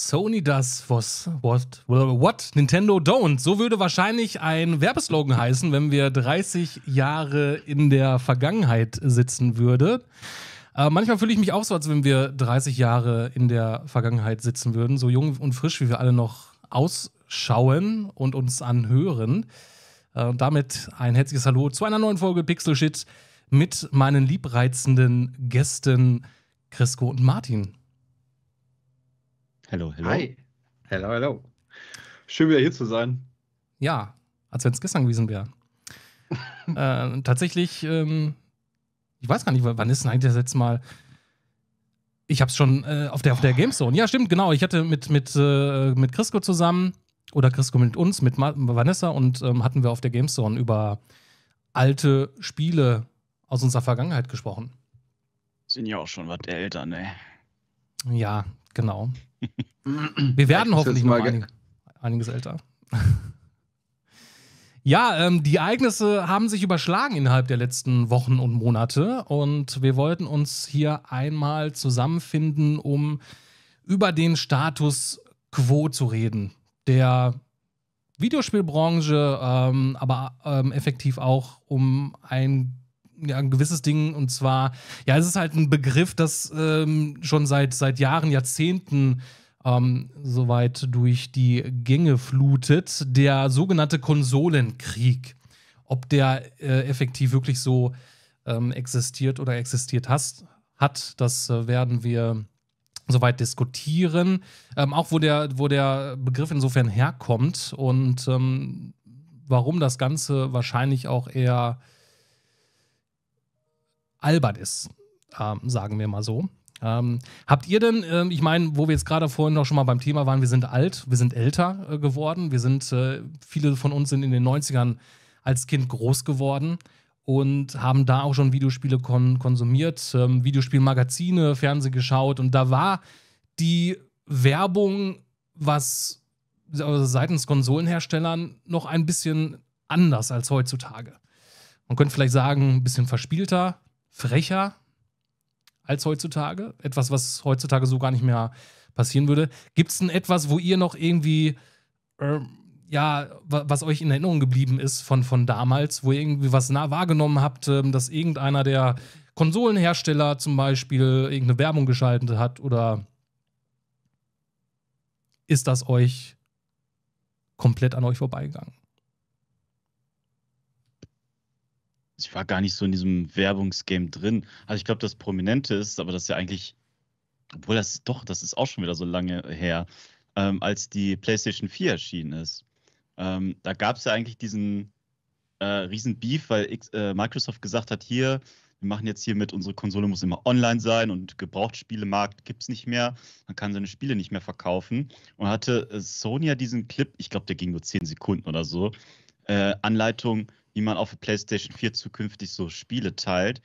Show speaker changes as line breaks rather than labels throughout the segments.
Sony does was, what, what Nintendo don't. So würde wahrscheinlich ein Werbeslogan heißen, wenn wir 30 Jahre in der Vergangenheit sitzen würde. Äh, manchmal fühle ich mich auch so, als wenn wir 30 Jahre in der Vergangenheit sitzen würden, so jung und frisch, wie wir alle noch ausschauen und uns anhören. Äh, damit ein herzliches Hallo zu einer neuen Folge Pixel Shit mit meinen liebreizenden Gästen Crisco und Martin.
Hallo, hallo. Hi. Hallo, hallo. Schön wieder hier zu sein.
Ja, als wenn es gestern gewesen wäre. äh, tatsächlich, ähm, ich weiß gar nicht, wann ist denn eigentlich das letzte Mal? Ich hab's schon äh, auf der, auf der Gamezone. Ja, stimmt, genau. Ich hatte mit, mit, äh, mit Crisco zusammen oder Crisco mit uns, mit Ma Vanessa und ähm, hatten wir auf der Gamezone über alte Spiele aus unserer Vergangenheit gesprochen.
Sind ja auch schon was älter, ne?
Ja, genau. Wir werden hoffentlich noch einig, einiges älter. Ja, ähm, die Ereignisse haben sich überschlagen innerhalb der letzten Wochen und Monate und wir wollten uns hier einmal zusammenfinden, um über den Status quo zu reden, der Videospielbranche, ähm, aber ähm, effektiv auch um ein ja, ein gewisses Ding und zwar, ja, es ist halt ein Begriff, das ähm, schon seit, seit Jahren, Jahrzehnten ähm, soweit durch die Gänge flutet, der sogenannte Konsolenkrieg. Ob der äh, effektiv wirklich so ähm, existiert oder existiert hast, hat, das äh, werden wir soweit diskutieren. Ähm, auch wo der, wo der Begriff insofern herkommt und ähm, warum das Ganze wahrscheinlich auch eher albern ist, ähm, sagen wir mal so. Ähm, habt ihr denn, äh, ich meine, wo wir jetzt gerade vorhin noch schon mal beim Thema waren, wir sind alt, wir sind älter äh, geworden, wir sind, äh, viele von uns sind in den 90ern als Kind groß geworden und haben da auch schon Videospiele kon konsumiert, ähm, Videospielmagazine, Fernsehen geschaut und da war die Werbung, was also seitens Konsolenherstellern noch ein bisschen anders als heutzutage. Man könnte vielleicht sagen, ein bisschen verspielter, frecher als heutzutage. Etwas, was heutzutage so gar nicht mehr passieren würde. Gibt es denn etwas, wo ihr noch irgendwie, äh, ja, was euch in Erinnerung geblieben ist von, von damals, wo ihr irgendwie was nah wahrgenommen habt, äh, dass irgendeiner der Konsolenhersteller zum Beispiel irgendeine Werbung geschaltet hat oder ist das euch komplett an euch vorbeigegangen?
ich war gar nicht so in diesem Werbungsgame drin. Also ich glaube, das Prominente ist, aber das ist ja eigentlich, obwohl das ist, doch, das ist auch schon wieder so lange her, ähm, als die PlayStation 4 erschienen ist. Ähm, da gab es ja eigentlich diesen äh, riesen Beef, weil X, äh, Microsoft gesagt hat, hier, wir machen jetzt hier mit, unsere Konsole muss immer online sein und Gebrauchtspielemarkt gibt es nicht mehr, man kann seine Spiele nicht mehr verkaufen. Und hatte äh, Sony ja diesen Clip, ich glaube, der ging nur 10 Sekunden oder so, äh, Anleitung, wie man auf der PlayStation 4 zukünftig so Spiele teilt.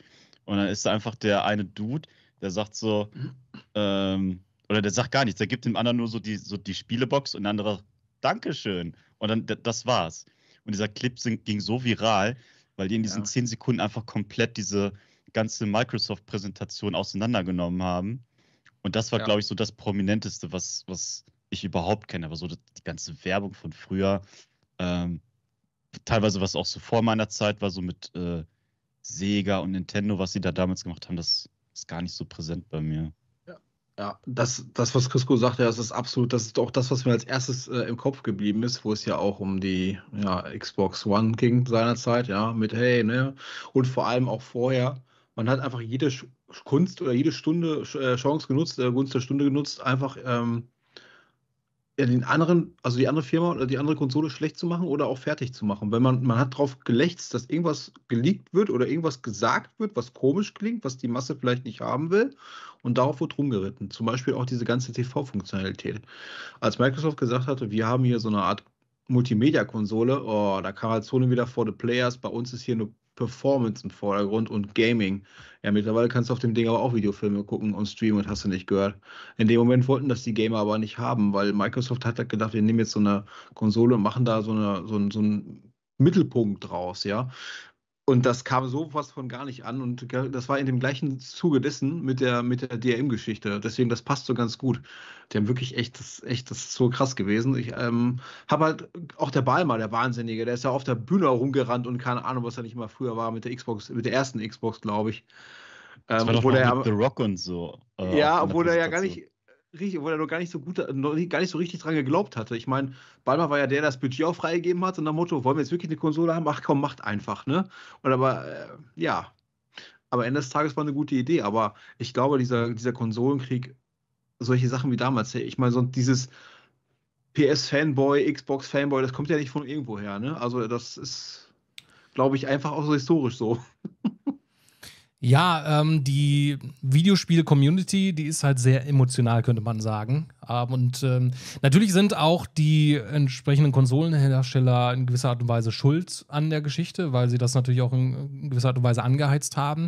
Und dann ist da einfach der eine Dude, der sagt so, ähm, oder der sagt gar nichts, der gibt dem anderen nur so die, so die Spielebox und der andere, Dankeschön. Und dann, das war's. Und dieser Clip ging so viral, weil die in diesen ja. 10 Sekunden einfach komplett diese ganze Microsoft-Präsentation auseinandergenommen haben. Und das war, ja. glaube ich, so das Prominenteste, was, was ich überhaupt kenne. Aber so die ganze Werbung von früher, ähm, teilweise, was auch so vor meiner Zeit war, so mit äh, Sega und Nintendo, was sie da damals gemacht haben, das ist gar nicht so präsent bei mir. Ja, das,
das, was Crisco sagte, das ist absolut, das ist auch das, was mir als erstes äh, im Kopf geblieben ist, wo es ja auch um die ja, Xbox One ging seinerzeit, ja, mit hey, ne? Und vor allem auch vorher, man hat einfach jede Kunst oder jede Stunde äh, Chance genutzt, äh, Gunst der Stunde genutzt, einfach ähm, ja, den anderen, also die andere Firma oder die andere Konsole schlecht zu machen oder auch fertig zu machen. Weil man, man hat drauf gelächzt, dass irgendwas geleakt wird oder irgendwas gesagt wird, was komisch klingt, was die Masse vielleicht nicht haben will. Und darauf wurde rumgeritten. Zum Beispiel auch diese ganze TV-Funktionalität. Als Microsoft gesagt hatte, wir haben hier so eine Art Multimedia-Konsole, oh, da kam halt Sony wieder vor the Players, bei uns ist hier eine Performance im Vordergrund und Gaming. Ja, mittlerweile kannst du auf dem Ding aber auch Videofilme gucken und streamen und hast du nicht gehört. In dem Moment wollten das die Gamer aber nicht haben, weil Microsoft hat gedacht, wir nehmen jetzt so eine Konsole und machen da so, eine, so, so einen Mittelpunkt draus, ja. Und das kam sowas von gar nicht an und das war in dem gleichen Zuge dessen mit der, mit der DRM-Geschichte. Deswegen, das passt so ganz gut. Die haben wirklich echt, das, echt, das ist so krass gewesen. Ich ähm, habe halt auch der Balmer, der Wahnsinnige, der ist ja auf der Bühne rumgerannt und keine Ahnung, was er nicht mal früher war mit der Xbox, mit der ersten Xbox, glaube ich.
Ähm, das war ähm, doch obwohl er, ja. The Rock und so. Äh, ja, obwohl er ja gar nicht,
richtig, obwohl er noch gar nicht so gut, noch gar nicht so richtig dran geglaubt hatte. Ich meine, Balmer war ja der, der das Budget auch freigegeben hat und dem Motto, wollen wir jetzt wirklich eine Konsole haben? Ach komm, macht einfach, ne? Und aber, äh, ja. Aber Ende des Tages war eine gute Idee. Aber ich glaube, dieser, dieser Konsolenkrieg, solche Sachen wie damals, ich meine, so dieses PS-Fanboy, Xbox-Fanboy, das kommt ja nicht von irgendwo her, ne? Also das ist, glaube ich, einfach auch so historisch so.
Ja, ähm, die Videospiel-Community, die ist halt sehr emotional, könnte man sagen. Ähm, und ähm, natürlich sind auch die entsprechenden Konsolenhersteller in gewisser Art und Weise schuld an der Geschichte, weil sie das natürlich auch in, gewisser Art und Weise angeheizt haben.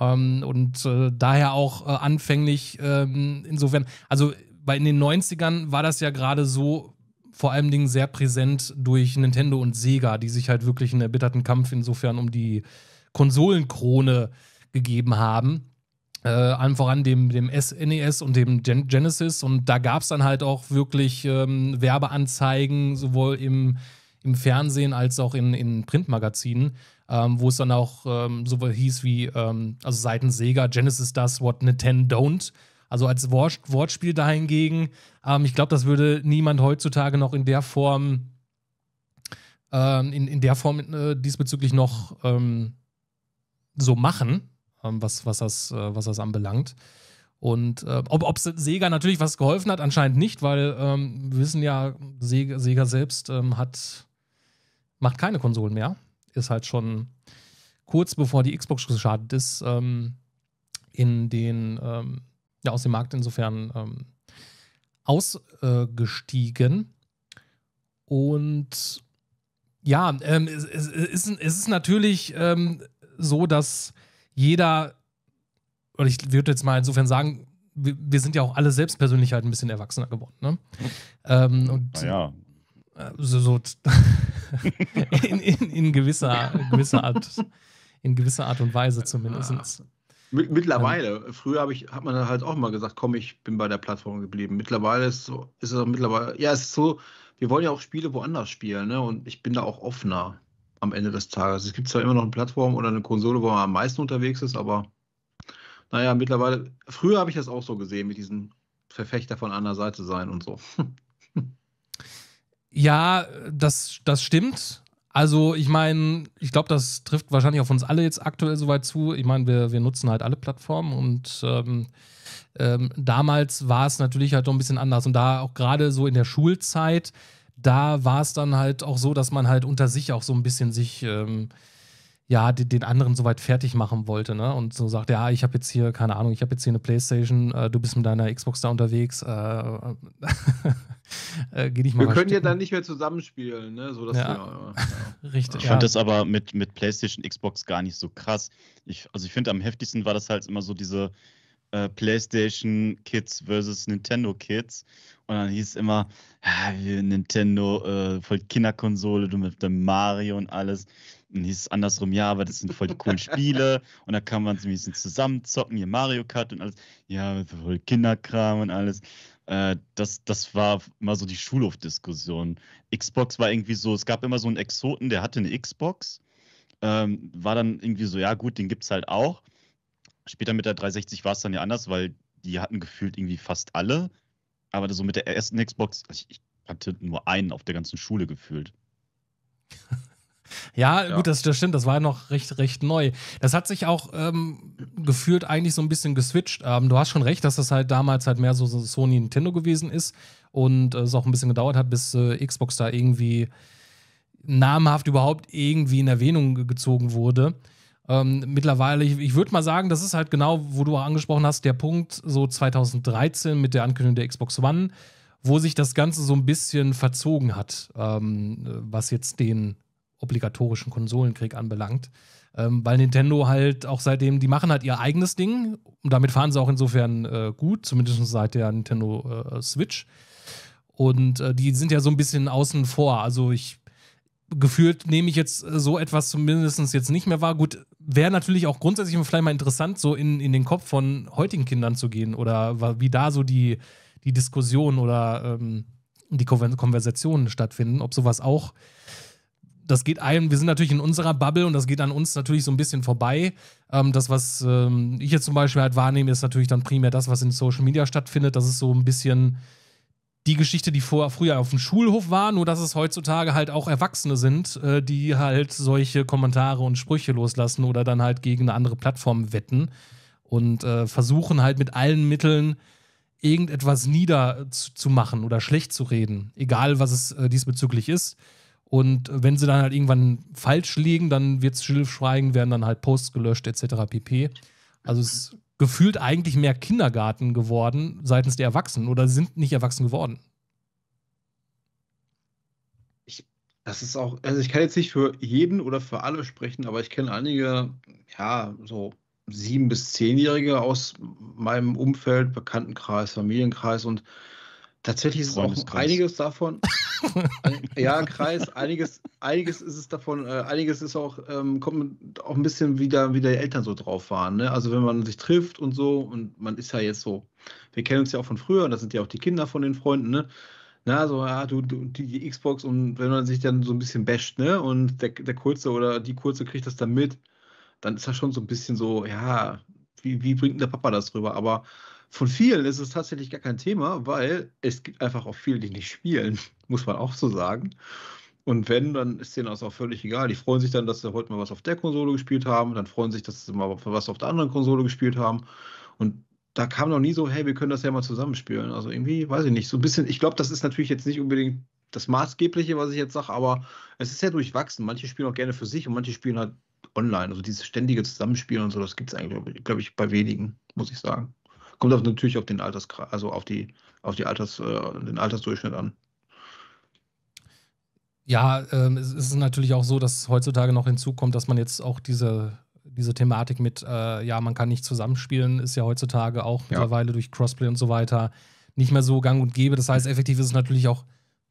Ähm, und äh, daher auch äh, anfänglich ähm, insofern, also bei in den 90ern war das ja gerade so vor allem Dingen sehr präsent durch Nintendo und Sega, die sich halt wirklich einen erbitterten Kampf insofern um die Konsolenkrone äh, gegeben haben. Äh, allem voran dem, dem SNES e und dem Gen Genesis. Und da gab es dann halt auch wirklich ähm, Werbeanzeigen, sowohl im, im Fernsehen als auch in, in Printmagazinen, ähm, wo es dann auch ähm, sowohl hieß wie, ähm, also seitens Sega, Genesis does what Nintendo don't. Also als Wort Wortspiel dahingegen, ähm, ich glaube, das würde niemand heutzutage noch in der Form, ähm, in, in der Form äh, diesbezüglich noch ähm, so machen. Ähm, was, was, das, äh, was das anbelangt. Und äh, ob Sega natürlich was geholfen hat, anscheinend nicht, weil ähm, wir wissen ja, Sega, Sega selbst ähm, hat, macht keine Konsolen mehr. Ist halt schon kurz bevor die Xbox geschadet ist, ähm, in den, ähm, ja, aus dem Markt insofern ähm, ausgestiegen. Äh, Und ja, es, es, ist, es ist natürlich so, dass jeder, und ich würde jetzt mal insofern sagen, wir, wir, sind ja auch alle selbst halt ein bisschen erwachsener geworden. Ne? Ähm, und ja. Äh, so, so in, in, in, gewisser, gewisser Art, in gewisser Art und Weise zumindest.
Mittlerweile, ähm, früher hab ich, hat man halt auch mal gesagt, komm, ich bin bei der Plattform geblieben. Mittlerweile ist, so, ist es auch mittlerweile, ja, es ist so, wir wollen ja auch Spiele woanders spielen, ne? Und ich bin da auch offener am Ende des Tages. Es gibt zwar immer noch eine Plattform oder eine Konsole, wo man am meisten unterwegs ist, aber naja, mittlerweile, früher habe ich das auch so gesehen, mit diesen Verfechter von einer Seite sein und so.
ja, das, das stimmt. Also, ich meine, ich glaube, das trifft wahrscheinlich auf uns alle jetzt aktuell soweit zu. Ich meine, wir, wir nutzen halt alle Plattformen und ähm, ähm, damals war es natürlich halt doch ein bisschen anders. Und da auch gerade so in der Schulzeit da war es dann halt auch so, dass man halt unter sich auch so ein bisschen sich, ähm, ja, den, den anderen soweit fertig machen wollte, ne? Und so sagt, ja, ah, ich habe jetzt hier, keine Ahnung, ich habe jetzt hier eine Playstation, äh, du bist mit deiner Xbox da unterwegs, äh, äh, geh nicht mal. Wir können ja dann
nicht mehr zusammenspielen, ne? So, dass ja. Wir, ja. Richtig. Ich ja. fand das
aber mit, mit Playstation, Xbox gar nicht so krass. Ich, also ich finde, am heftigsten war das halt immer so diese äh, PlayStation Kids versus Nintendo Kids. Und dann hieß es immer, ah, Nintendo, äh, voll Kinderkonsole, du mit dem Mario und alles. Und dann hieß es andersrum, ja, aber das sind voll die coolen Spiele. Und da kann man so ein bisschen zusammenzocken, hier Mario Kart und alles. Ja, voll Kinderkram und alles. Äh, das, das war immer so die Schulhofdiskussion. Xbox war irgendwie so, es gab immer so einen Exoten, der hatte eine Xbox. Ähm, war dann irgendwie so, ja gut, den gibt es halt auch. Später mit der 360 war es dann ja anders, weil die hatten gefühlt irgendwie fast alle. Aber so mit der ersten Xbox, ich, ich hatte nur einen auf der ganzen Schule gefühlt.
Ja, ja, gut, das, das, stimmt. Das war noch recht, recht neu. Das hat sich auch ähm, gefühlt eigentlich so ein bisschen geswitcht. Ähm, du hast schon recht, dass das halt damals halt mehr so, so Sony Nintendo gewesen ist und äh, es auch ein bisschen gedauert hat, bis äh, Xbox da irgendwie namhaft überhaupt irgendwie in Erwähnung gezogen wurde. Ähm, mittlerweile, ich, ich würde mal sagen, das ist halt genau, wo du auch angesprochen hast, der Punkt so 2013 mit der Ankündigung der Xbox One, wo sich das Ganze so ein bisschen verzogen hat, ähm, was jetzt den obligatorischen Konsolenkrieg anbelangt. Ähm, weil Nintendo halt auch seitdem, die machen halt ihr eigenes Ding und damit fahren sie auch insofern äh, gut, zumindest seit der Nintendo äh, Switch. Und äh, die sind ja so ein bisschen außen vor. Also ich gefühlt nehme ich jetzt äh, so etwas zumindest jetzt nicht mehr wahr. Gut, wäre natürlich auch grundsätzlich vielleicht mal interessant, so in, in den Kopf von heutigen Kindern zu gehen oder wie da so die, die Diskussion oder ähm, die Konversationen stattfinden, ob sowas auch. Das geht einem, wir sind natürlich in unserer Bubble und das geht an uns natürlich so ein bisschen vorbei. Ähm, das, was ähm, ich jetzt zum Beispiel halt wahrnehme, ist natürlich dann primär das, was in Social Media stattfindet. Das ist so ein bisschen die Geschichte, die vor, früher auf dem Schulhof war, nur dass es heutzutage halt auch Erwachsene sind, äh, die halt solche Kommentare und Sprüche loslassen oder dann halt gegen eine andere Plattform wetten und äh, versuchen halt mit allen Mitteln irgendetwas niederzumachen äh, oder schlecht zu reden, egal was es äh, diesbezüglich ist. Und äh, wenn sie dann halt irgendwann falsch liegen, dann wird es stillschweigen, werden dann halt Posts gelöscht etc. pp. Also es gefühlt eigentlich mehr Kindergarten geworden seitens der Erwachsenen oder sind nicht erwachsen geworden. Ich, das
ist auch, also ich kann jetzt nicht für jeden oder für alle sprechen, aber ich kenne einige, ja, so sieben bis zehnjährige aus meinem Umfeld, Bekanntenkreis, Familienkreis und Tatsächlich ist es auch einiges davon. ja, Kreis, einiges, einiges ist es davon, äh, einiges ist auch, ähm, kommt auch ein bisschen wieder, wie die Eltern so drauf waren. Ne? Also wenn man sich trifft und so, und man ist ja jetzt so, wir kennen uns ja auch von früher, das sind ja auch die Kinder von den Freunden, ne? Na, so, ja, du, du die, die, Xbox und wenn man sich dann so ein bisschen basht, ne? Und der, der Kurze oder die Kurze kriegt das dann mit, dann ist das schon so ein bisschen so, ja, wie, wie bringt der Papa das rüber? Aber von vielen ist es tatsächlich gar kein Thema, weil es gibt einfach auch viele, die nicht spielen, muss man auch so sagen. Und wenn, dann ist denen das auch völlig egal. Die freuen sich dann, dass sie heute mal was auf der Konsole gespielt haben, dann freuen sich, dass sie mal was auf der anderen Konsole gespielt haben. Und da kam noch nie so, hey, wir können das ja mal zusammenspielen. Also irgendwie, weiß ich nicht, so ein bisschen, ich glaube, das ist natürlich jetzt nicht unbedingt das Maßgebliche, was ich jetzt sage, aber es ist ja durchwachsen. Manche spielen auch gerne für sich und manche spielen halt online. Also dieses ständige Zusammenspielen und so, das gibt es eigentlich, glaube ich, bei wenigen, muss ich sagen. Kommt auf, natürlich auf den Alters, also auf die, auf die Alters, äh, den Altersdurchschnitt an.
Ja, ähm, es ist natürlich auch so, dass heutzutage noch hinzukommt, dass man jetzt auch diese, diese Thematik mit, äh, ja, man kann nicht zusammenspielen, ist ja heutzutage auch ja. mittlerweile durch Crossplay und so weiter nicht mehr so gang und gäbe. Das heißt, effektiv ist es natürlich auch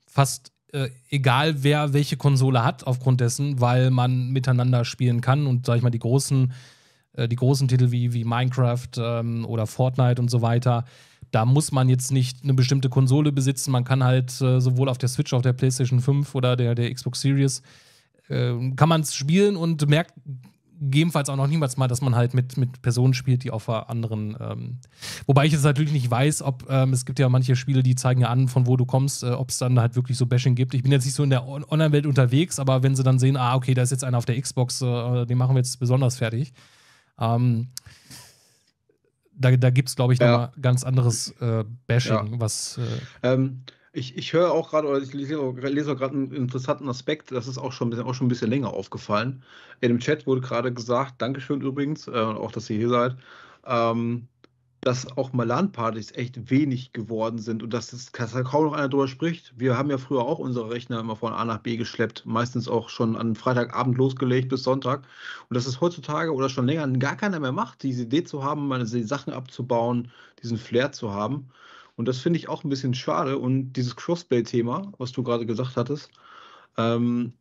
fast äh, egal, wer welche Konsole hat, aufgrund dessen, weil man miteinander spielen kann und, sag ich mal, die großen äh, die großen Titel wie, wie Minecraft ähm, oder Fortnite und so weiter, da muss man jetzt nicht eine bestimmte Konsole besitzen. Man kann halt äh, sowohl auf der Switch, auf der PlayStation 5 oder der, der Xbox Series, äh, kann man es spielen und merkt gegebenenfalls auch noch niemals mal, dass man halt mit, mit Personen spielt, die auf anderen. Ähm, wobei ich jetzt natürlich nicht weiß, ob ähm, es gibt ja manche Spiele, die zeigen ja an, von wo du kommst, äh, ob es dann halt wirklich so Bashing gibt. Ich bin jetzt nicht so in der Online-Welt unterwegs, aber wenn sie dann sehen, ah, okay, da ist jetzt einer auf der Xbox, äh, den machen wir jetzt besonders fertig, ähm, da da gibt es, glaube ich, ja. nochmal ganz anderes äh, Bashing, ja. was. Äh,
ähm, ich, ich höre auch gerade, oder ich lese, lese gerade einen interessanten Aspekt, das ist auch schon, auch schon ein bisschen länger aufgefallen. In dem Chat wurde gerade gesagt, Dankeschön übrigens, äh, auch dass ihr hier seid. Ähm, dass auch mal LAN-Partys echt wenig geworden sind und dass das kaum noch einer drüber spricht. Wir haben ja früher auch unsere Rechner immer von A nach B geschleppt, meistens auch schon an Freitagabend losgelegt bis Sonntag. Und dass es heutzutage oder schon länger gar keiner mehr macht, diese Idee zu haben, meine Sachen abzubauen, diesen Flair zu haben. Und das finde ich auch ein bisschen schade. Und dieses Crossplay-Thema, was du gerade gesagt hattest, ähm,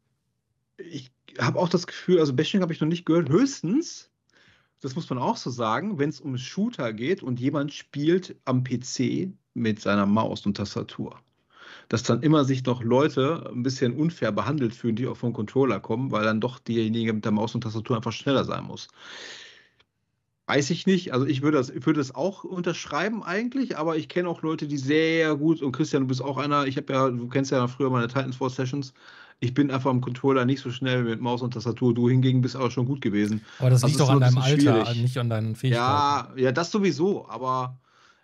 ich habe auch das Gefühl, also Bashing habe ich noch nicht gehört, höchstens das muss man auch so sagen, wenn es um Shooter geht und jemand spielt am PC mit seiner Maus und Tastatur dass dann immer sich noch Leute ein bisschen unfair behandelt fühlen, die auch vom Controller kommen, weil dann doch derjenige mit der Maus und Tastatur einfach schneller sein muss. Weiß ich nicht. Also ich würde das, ich würde das auch unterschreiben eigentlich, aber ich kenne auch Leute, die sehr gut, und Christian, du bist auch einer, ich habe ja, du kennst ja früher meine Titans Titanfall Sessions, ich bin einfach am Controller nicht so schnell mit Maus und Tastatur. Du hingegen bist aber schon gut gewesen. Aber das also liegt doch an deinem Alter,
nicht an deinen Fähigkeiten. Ja,
ja, das sowieso, aber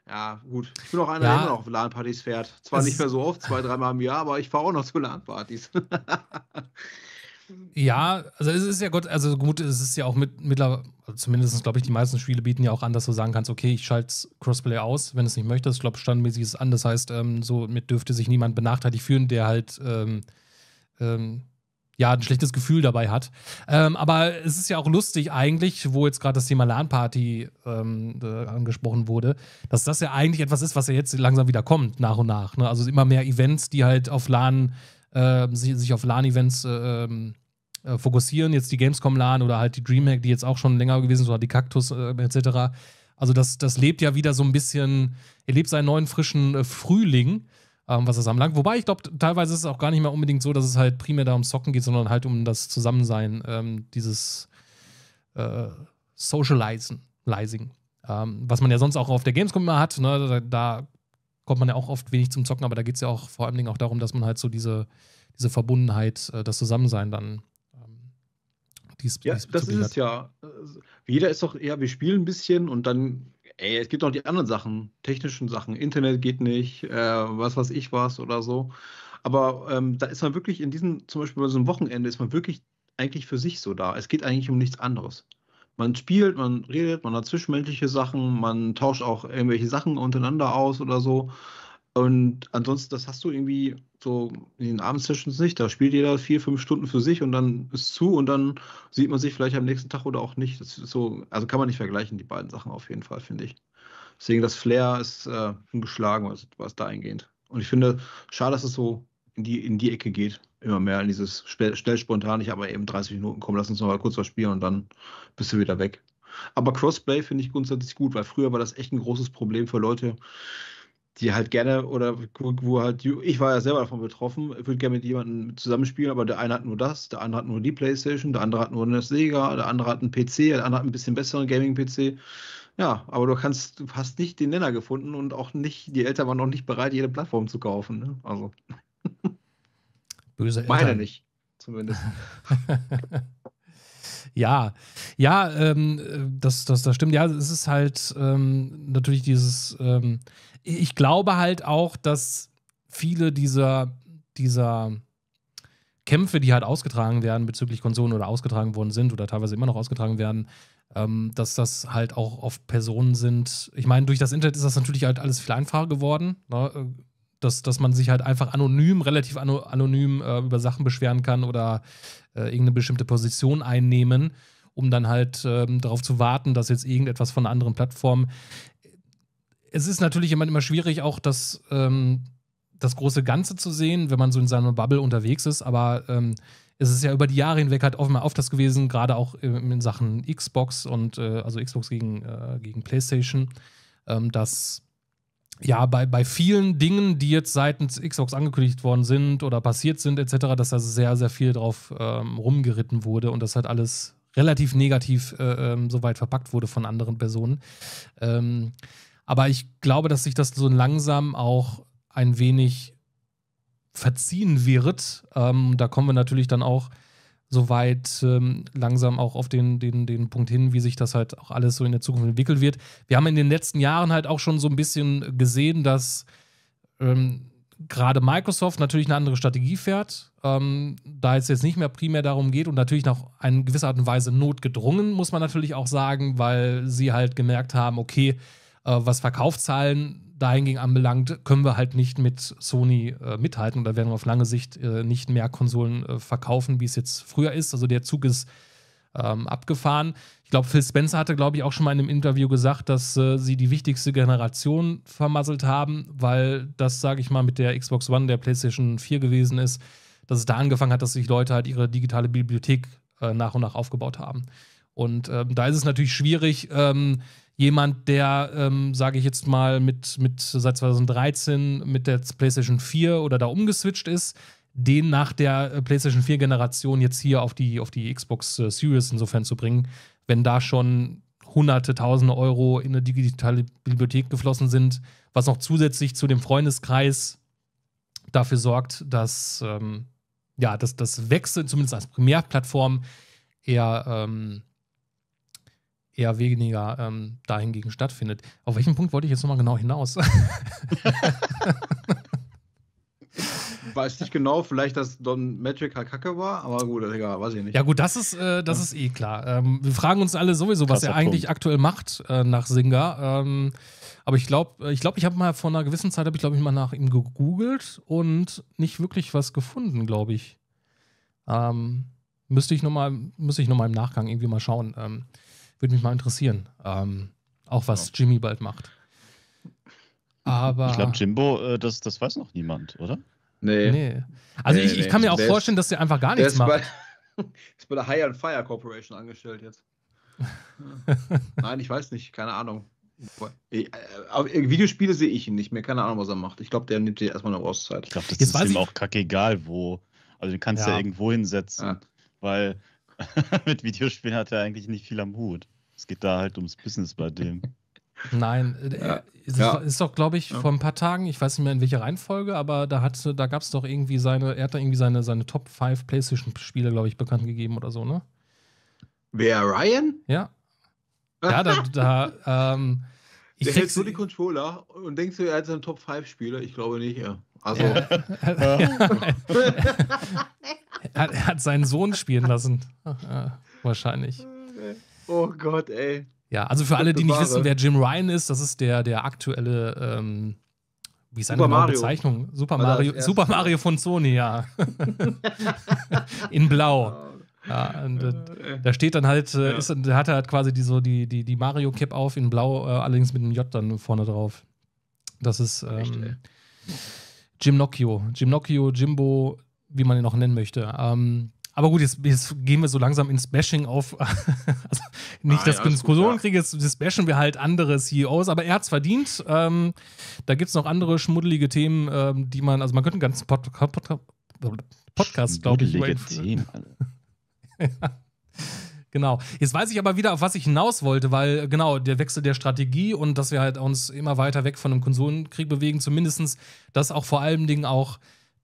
ja, gut. Ich bin auch einer, der immer noch LAN-Partys fährt. Zwar nicht mehr so oft, zwei, dreimal im Jahr, aber ich fahre auch noch zu LAN-Partys.
ja, also es ist ja Gott, also gut, es ist ja auch mit mittlerweile, also zumindest glaube ich, die meisten Spiele bieten ja auch an, dass du sagen kannst, okay, ich schalte Crossplay aus, wenn du es nicht möchtest. Ich glaube, standmäßig ist es an. Das heißt, ähm, somit dürfte sich niemand benachteiligt fühlen, der halt ähm, ähm, ja, ein schlechtes Gefühl dabei hat. Ähm, aber es ist ja auch lustig eigentlich, wo jetzt gerade das Thema LAN-Party ähm, äh, angesprochen wurde, dass das ja eigentlich etwas ist, was ja jetzt langsam wieder kommt, nach und nach. Ne? Also immer mehr Events, die halt auf LAN, äh, sich, auf LAN-Events äh, ähm, äh, fokussieren. Jetzt die Gamescom LAN oder halt die DreamHack, die jetzt auch schon länger gewesen ist, oder die Cactus ähm, etc. Also das, das lebt ja wieder so ein bisschen, erlebt seinen neuen frischen äh, Frühling ähm, was das anbelangt. Wobei ich glaube, teilweise ist es auch gar nicht mehr unbedingt so, dass es halt primär da um Socken geht, sondern halt um das Zusammensein, ähm, dieses äh, Socializing, ähm, was man ja sonst auch auf der Gamescom immer hat. Ne? Da, da, kommt man ja auch oft wenig zum Zocken, aber da geht es ja auch vor allen Dingen auch darum, dass man halt so diese, diese Verbundenheit, äh, das Zusammensein dann ähm,
dies, ja, dies das ist es ja. Äh, jeder ist doch eher, wir spielen ein bisschen und dann ey, es gibt auch die anderen Sachen, technischen Sachen, Internet geht nicht, äh, was weiß ich was oder so. Aber ähm, da ist man wirklich in diesem, zum Beispiel bei so einem Wochenende, ist man wirklich eigentlich für sich so da. Es geht eigentlich um nichts anderes. Man spielt, man redet, man hat zwischenmenschliche Sachen, man tauscht auch irgendwelche Sachen untereinander aus oder so. Und ansonsten, das hast du irgendwie so in den Abendsessions nicht. Da spielt jeder vier, fünf Stunden für sich und dann ist zu und dann sieht man sich vielleicht am nächsten Tag oder auch nicht. so, also kann man nicht vergleichen, die beiden Sachen auf jeden Fall, finde ich. Deswegen, das Flair ist äh, ungeschlagen, was, was da eingeht. Und ich finde, schade, dass es so in die, in die Ecke geht. Immer mehr in dieses schnell spontan, ich aber eben 30 Minuten kommen, lass uns noch mal kurz was spielen und dann bist du wieder weg. Aber Crossplay finde ich grundsätzlich gut, weil früher war das echt ein großes Problem für Leute, die halt gerne oder wo halt, ich war ja selber davon betroffen, ich würde gerne mit jemandem zusammenspielen, aber der eine hat nur das, der andere hat nur die Playstation, der andere hat nur eine Sega, der andere hat einen PC, der andere hat ein bisschen besseren Gaming-PC. Ja, aber du kannst, du hast nicht den Nenner gefunden und auch nicht, die Eltern waren noch nicht bereit, jede Plattform zu kaufen. Ne? Also.
Böse Eltern. Meine nicht, zumindest. Ja, ja, ähm, äh, das, das, das stimmt. Ja, es ist halt ähm, natürlich dieses, ähm, ich glaube halt auch, dass viele dieser, dieser Kämpfe, die halt ausgetragen werden bezüglich Konsolen oder ausgetragen worden sind oder teilweise immer noch ausgetragen werden, ähm, dass das halt auch oft Personen sind. Ich meine, durch das Internet ist das natürlich halt alles viel einfacher geworden. Ne? Äh, dass, dass man sich halt einfach anonym, relativ anonym äh, über Sachen beschweren kann oder äh, irgendeine bestimmte Position einnehmen, um dann halt äh, darauf zu warten, dass jetzt irgendetwas von einer anderen Plattform es ist natürlich immer, immer schwierig, auch das, ähm, das große Ganze zu sehen, wenn man so in seiner Bubble unterwegs ist, aber ähm, es ist ja über die Jahre hinweg halt offenbar oft das gewesen, gerade auch in Sachen Xbox und äh, also Xbox gegen, äh, gegen PlayStation, ähm, dass ja bei, bei vielen Dingen, die jetzt seitens Xbox angekündigt worden sind oder passiert sind, etc., dass da sehr, sehr viel drauf ähm, rumgeritten wurde und das halt alles relativ negativ äh, ähm, so weit verpackt wurde von anderen Personen. Ähm, aber ich glaube, dass sich das so langsam auch ein wenig verziehen wird. Ähm, da kommen wir natürlich dann auch soweit ähm, langsam auch auf den, den, den Punkt hin, wie sich das halt auch alles so in der Zukunft entwickeln wird. Wir haben in den letzten Jahren halt auch schon so ein bisschen gesehen, dass ähm, gerade Microsoft natürlich eine andere Strategie fährt, ähm, da es jetzt nicht mehr primär darum geht und natürlich noch in gewisser Art und Weise notgedrungen, muss man natürlich auch sagen, weil sie halt gemerkt haben, okay, äh, was Verkaufszahlen dahingegen anbelangt, können wir halt nicht mit Sony äh, mithalten Da werden wir auf lange Sicht äh, nicht mehr Konsolen äh, verkaufen, wie es jetzt früher ist. Also der Zug ist ähm, abgefahren. Ich glaube, Phil Spencer hatte, glaube ich, auch schon mal in einem Interview gesagt, dass äh, sie die wichtigste Generation vermasselt haben, weil das, sage ich mal, mit der Xbox One, der PlayStation 4 gewesen ist, dass es da angefangen hat, dass sich Leute halt ihre digitale Bibliothek äh, nach und nach aufgebaut haben. Und ähm, da ist es natürlich schwierig, ähm, jemand, der, ähm, sage ich jetzt mal, mit, mit seit 2013 mit der PlayStation 4 oder da umgeswitcht ist, den nach der äh, PlayStation 4-Generation jetzt hier auf die, auf die Xbox äh, Series insofern zu bringen, wenn da schon hunderte, tausende Euro in eine digitale Bibliothek geflossen sind, was noch zusätzlich zu dem Freundeskreis dafür sorgt, dass ähm, ja, dass das Wechsel zumindest als Primärplattform eher ähm, eher weniger ähm, dahingegen stattfindet. Auf welchen Punkt wollte ich jetzt nochmal genau hinaus?
weiß nicht genau, vielleicht, dass Don Magic halt kacke war, aber gut, egal, weiß ich nicht. Ja, gut, das ist, äh, das ja.
ist eh klar. Ähm, wir fragen uns alle sowieso, Krasser was er Punkt. eigentlich aktuell macht äh, nach Singer. Ähm, aber ich glaube, äh, ich, glaub, ich habe mal vor einer gewissen Zeit, habe ich glaube ich mal nach ihm gegoogelt und nicht wirklich was gefunden, glaube ich. Ähm, müsste ich nochmal noch im Nachgang irgendwie mal schauen. Ähm, würde mich mal interessieren.
Ähm, auch was genau. Jimmy bald macht. Aber. Ich glaube, Jimbo, äh, das, das weiß noch niemand, oder? Nee. nee. Also nee, ich, ich nee. kann mir auch der vorstellen, dass der einfach gar der nichts ist macht.
Bei, ist bei der High and Fire Corporation angestellt jetzt. Nein, ich weiß nicht, keine Ahnung.
Ich, äh, äh, Videospiele sehe ich ihn nicht mehr, keine Ahnung, was er macht. Ich glaube, der nimmt dir erstmal eine Auszeit. Ich glaube, das jetzt ist ihm auch kackegal, wo. Also du kannst ja. ja irgendwo hinsetzen, ja. weil Mit Videospielen hat er eigentlich nicht viel am Hut. Es geht da halt ums Business bei dem.
Nein, äh, ja. ist, ja. ist doch, glaube ich, ja. vor ein paar Tagen, ich weiß nicht mehr in welcher Reihenfolge, aber da da gab es doch irgendwie seine, er hat da irgendwie seine, seine Top 5 PlayStation-Spiele, glaube ich, bekannt gegeben oder so, ne? Wer, Ryan? Ja. Ja, da, da ähm, ich Der nur die
Controller und denkst du, er hat seine Top 5 Spiele? Ich glaube nicht, ja. Also. Ja er, hat seinen
Sohn spielen lassen. Ah, ja, wahrscheinlich.
Oh Gott, ey. Ja, also für alle, die nicht wissen,
wer Jim Ryan ist, das ist der, der aktuelle, ähm, wie ist seine Super Mario. Bezeichnung? Super Mario, Super Mario von Sony, ja. In Blau. Ja, und, äh, da steht dann halt, äh, ja. ist, da hat er halt quasi die, so die, die, die Mario-Cap auf in Blau, äh, allerdings mit einem J dann vorne drauf. Das ist ähm, Echt, Jim Nocchio. Jim Nocchio, Jimbo wie man ihn auch nennen möchte. Ähm, aber gut, jetzt, jetzt, gehen wir so langsam ins Bashing auf. also nicht, ah, dass ja, wir Diskussionen ja. kriegen, jetzt bashen wir halt andere CEOs, aber er hat es verdient. Ähm, da gibt es noch andere schmuddelige Themen, ähm, die man, also man könnte einen ganzen Pod Pod Pod Podcast, glaube ich. Schmuddelige Themen, ja. Genau. Jetzt weiß ich aber wieder, auf was ich hinaus wollte, weil genau der Wechsel der Strategie und dass wir halt uns immer weiter weg von einem Konsolenkrieg bewegen, zumindest, dass auch vor allen Dingen auch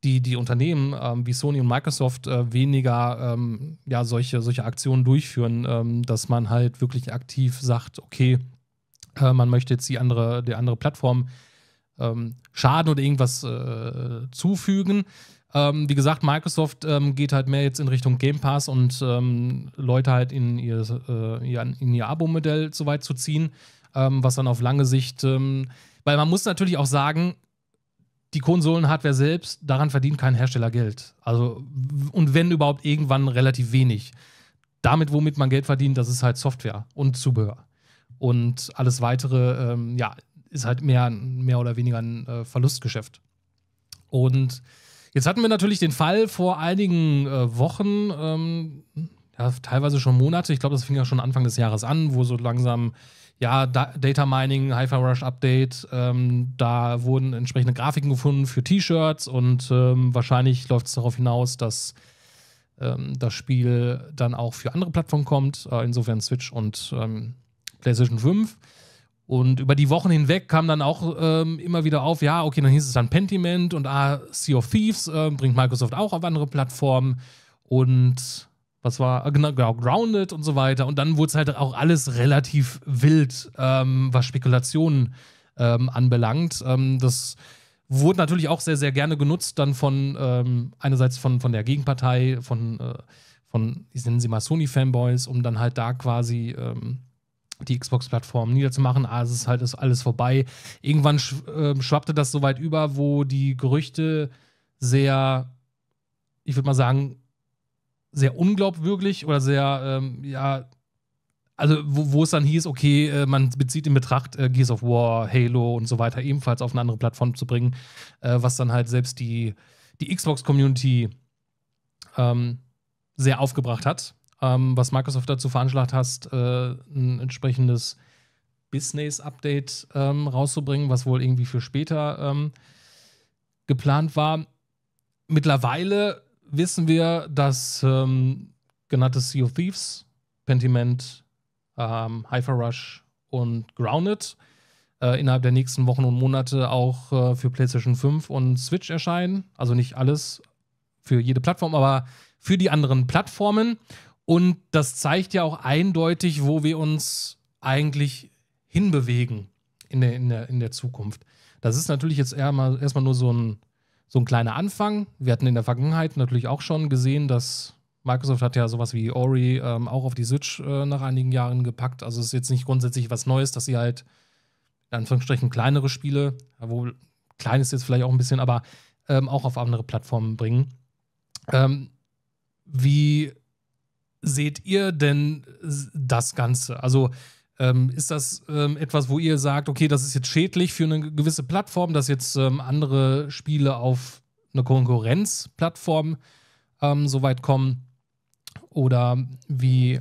die, die Unternehmen ähm, wie Sony und Microsoft äh, weniger ähm, ja, solche, solche Aktionen durchführen, ähm, dass man halt wirklich aktiv sagt, okay, äh, man möchte jetzt die andere, die andere Plattform ähm, schaden oder irgendwas äh, zufügen. Ähm, wie gesagt, Microsoft ähm, geht halt mehr jetzt in Richtung Game Pass und Leute halt in ihr, äh, in ihr Abo-Modell so weit zu ziehen, was dann auf lange Sicht weil man muss natürlich auch sagen, die Konsolenhardware selbst, daran verdient kein Hersteller Geld. Also, und wenn überhaupt irgendwann relativ wenig. Damit, womit man Geld verdient, das ist halt Software und Zubehör. Und alles weitere, ähm, ja, ist halt mehr, mehr oder weniger ein äh, Verlustgeschäft. Und jetzt hatten wir natürlich den Fall vor einigen äh, Wochen, ähm, ja, teilweise schon Monate, ich glaube, das fing ja schon Anfang des Jahres an, wo so langsam ja, Data Mining, Hyper Rush Update, ähm, da wurden entsprechende Grafiken gefunden für T-Shirts und ähm, wahrscheinlich läuft es darauf hinaus, dass ähm, das Spiel dann auch für andere Plattformen kommt, äh, insofern Switch und ähm, PlayStation 5. Und über die Wochen hinweg kam dann auch ähm, immer wieder auf, ja, okay, dann hieß es dann Pentiment und ah, Sea of Thieves äh, bringt Microsoft auch auf andere Plattformen. Und was war, äh, genau, genau, Grounded und so weiter. Und dann wurde es halt auch alles relativ wild, ähm, was Spekulationen ähm, anbelangt. Ähm, das wurde natürlich auch sehr, sehr gerne genutzt, dann von ähm, einerseits von, von der Gegenpartei, von, äh, von, ich nenne sie mal Sony-Fanboys, um dann halt da quasi ähm, die Xbox-Plattform niederzumachen. Ah, es ist halt ist alles vorbei. Irgendwann sch äh, schwappte das so weit über, wo die Gerüchte sehr, ich würde mal sagen, sehr unglaubwürdig oder sehr, ähm, ja, also wo, wo, es dann hieß, okay, äh, man bezieht in Betracht äh, Gears of War, Halo und so weiter ebenfalls auf eine andere Plattform zu bringen, äh, was dann halt selbst die, die Xbox-Community ähm, sehr aufgebracht hat, ähm, was Microsoft dazu veranschlagt hat, äh, ein entsprechendes Business-Update ähm, rauszubringen, was wohl irgendwie für später ähm, geplant war. Mittlerweile wissen wir, dass ähm, genanntes Sea of Thieves, Pentiment, ähm, Hyper Rush und Grounded äh, innerhalb der nächsten Wochen und Monate auch äh, für PlayStation 5 und Switch erscheinen. Also nicht alles für jede Plattform, aber für die anderen Plattformen. Und das zeigt ja auch eindeutig, wo wir uns eigentlich hinbewegen in der, in der, in der Zukunft. Das ist natürlich jetzt erstmal nur so ein so ein kleiner Anfang. Wir hatten in der Vergangenheit natürlich auch schon gesehen, dass Microsoft hat ja sowas wie Ori ähm, auch auf die Switch äh, nach einigen Jahren gepackt. Also es ist jetzt nicht grundsätzlich was Neues, dass sie halt in Anführungsstrichen kleinere Spiele, wo klein ist jetzt vielleicht auch ein bisschen, aber ähm, auch auf andere Plattformen bringen. Ähm, wie seht ihr denn das Ganze? Also ähm, ist das ähm, etwas, wo ihr sagt, okay, das ist jetzt schädlich für eine gewisse Plattform, dass jetzt ähm, andere Spiele auf eine Konkurrenzplattform ähm, so weit kommen? Oder wie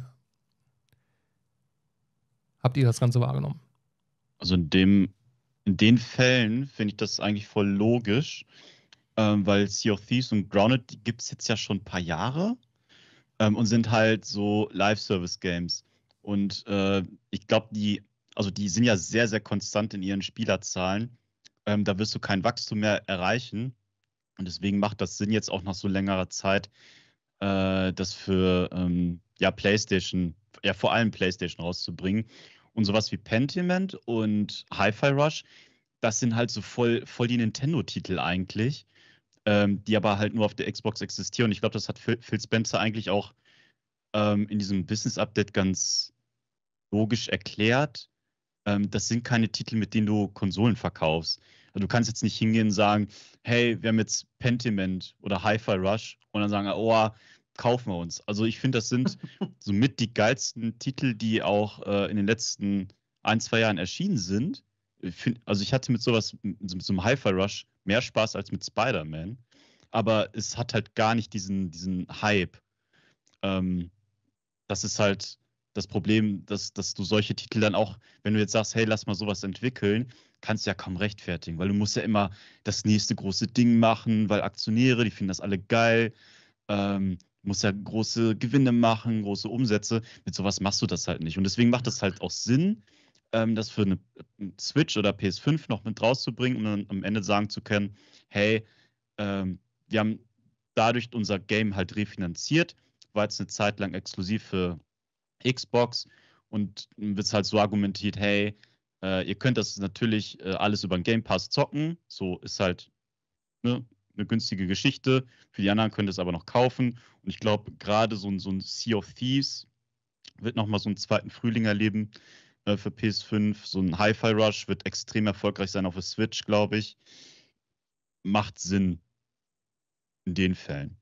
habt ihr das Ganze wahrgenommen?
Also in, dem, in den Fällen finde ich das eigentlich voll logisch, ähm, weil Sea of Thieves und Grounded gibt es jetzt ja schon ein paar Jahre ähm, und sind halt so Live-Service-Games. Und äh, ich glaube, die, also die sind ja sehr, sehr konstant in ihren Spielerzahlen. Ähm, da wirst du kein Wachstum mehr erreichen. Und deswegen macht das Sinn jetzt auch nach so längerer Zeit, äh, das für ähm, ja, PlayStation, ja vor allem PlayStation rauszubringen. Und sowas wie Pentiment und Hi-Fi Rush, das sind halt so voll, voll die Nintendo-Titel eigentlich, ähm, die aber halt nur auf der Xbox existieren. Und ich glaube, das hat Phil, Phil Spencer eigentlich auch ähm, in diesem Business Update ganz, logisch erklärt, ähm, das sind keine Titel, mit denen du Konsolen verkaufst. Also du kannst jetzt nicht hingehen und sagen, hey, wir haben jetzt Pentiment oder Hi-Fi Rush und dann sagen, oh, kaufen wir uns. Also ich finde, das sind somit die geilsten Titel, die auch äh, in den letzten ein, zwei Jahren erschienen sind. Ich find, also ich hatte mit sowas, mit so einem Hi-Fi Rush mehr Spaß als mit Spider-Man. Aber es hat halt gar nicht diesen, diesen Hype. Ähm, das ist halt, das Problem, dass, dass du solche Titel dann auch, wenn du jetzt sagst, hey, lass mal sowas entwickeln, kannst du ja kaum rechtfertigen, weil du musst ja immer das nächste große Ding machen, weil Aktionäre, die finden das alle geil, ähm, musst ja große Gewinne machen, große Umsätze. Mit sowas machst du das halt nicht. Und deswegen macht es halt auch Sinn, ähm, das für eine ähm, Switch oder PS5 noch mit rauszubringen, um dann am Ende sagen zu können, hey, ähm, wir haben dadurch unser Game halt refinanziert, weil es eine Zeit lang exklusiv für Xbox und wird halt so argumentiert, hey, äh, ihr könnt das natürlich äh, alles über den Game Pass zocken, so ist halt ne, eine günstige Geschichte. Für die anderen könnt ihr es aber noch kaufen. Und ich glaube, gerade so, so, ein Sea of Thieves wird nochmal so einen zweiten Frühling erleben äh, für PS5. So ein Hi-Fi Rush wird extrem erfolgreich sein auf der Switch, glaube ich. Macht Sinn in den Fällen.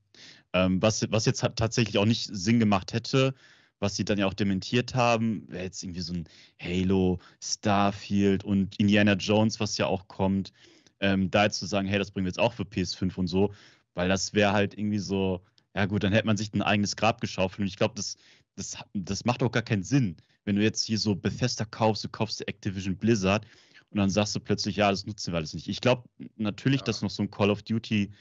Ähm, was, was jetzt tatsächlich auch nicht Sinn gemacht hätte, was sie dann ja auch dementiert haben, wäre jetzt irgendwie so ein Halo, Starfield und Indiana Jones, was ja auch kommt, ähm, da jetzt zu sagen, hey, das bringen wir jetzt auch für PS5 und so, weil das wäre halt irgendwie so, ja gut, dann hätte man sich ein eigenes Grab geschaufelt und ich glaube, das, das, das macht auch gar keinen Sinn, wenn du jetzt hier so Bethesda kaufst, du kaufst Activision Blizzard und dann sagst du plötzlich, ja, das nutzen wir alles nicht. Ich glaube natürlich, ja. dass noch so ein Call of Duty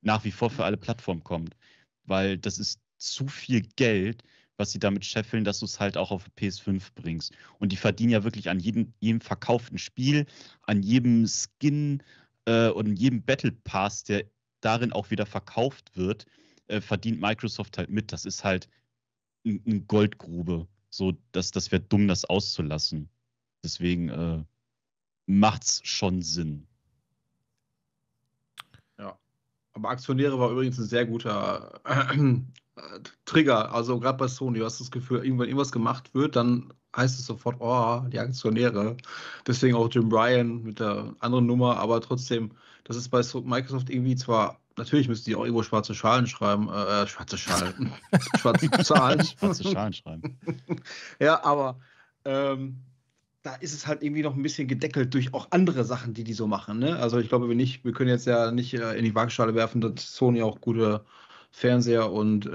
nach wie vor für alle Plattformen kommt, weil das ist zu viel Geld, was sie damit scheffeln, dass du es halt auch auf PS5 bringst. Und die verdienen ja wirklich an jedem, jedem verkauften Spiel, an jedem Skin äh, und jedem Battle Pass, der darin auch wieder verkauft wird, äh, verdient Microsoft halt mit. Das ist halt eine Goldgrube. So, das, das wäre dumm, das auszulassen. Deswegen äh, macht's schon Sinn.
Ja. Aber Aktionäre war übrigens ein sehr guter Trigger. Also gerade bei Sony, du hast das Gefühl, irgendwann irgendwas gemacht wird, dann heißt es sofort, oh, die Aktionäre. Deswegen auch Jim Ryan mit der anderen Nummer, aber trotzdem, das ist bei Microsoft irgendwie zwar, natürlich müssen die auch irgendwo schwarze Schalen schreiben, äh, äh schwarze Schalen,
schwarze Zahlen. schwarze Schalen schreiben.
ja, aber ähm, da ist es halt irgendwie noch ein bisschen gedeckelt durch auch andere Sachen, die die so machen. Ne? Also ich glaube, wir nicht, wir können jetzt ja nicht äh, in die Waagschale werfen, dass Sony auch gute Fernseher und äh,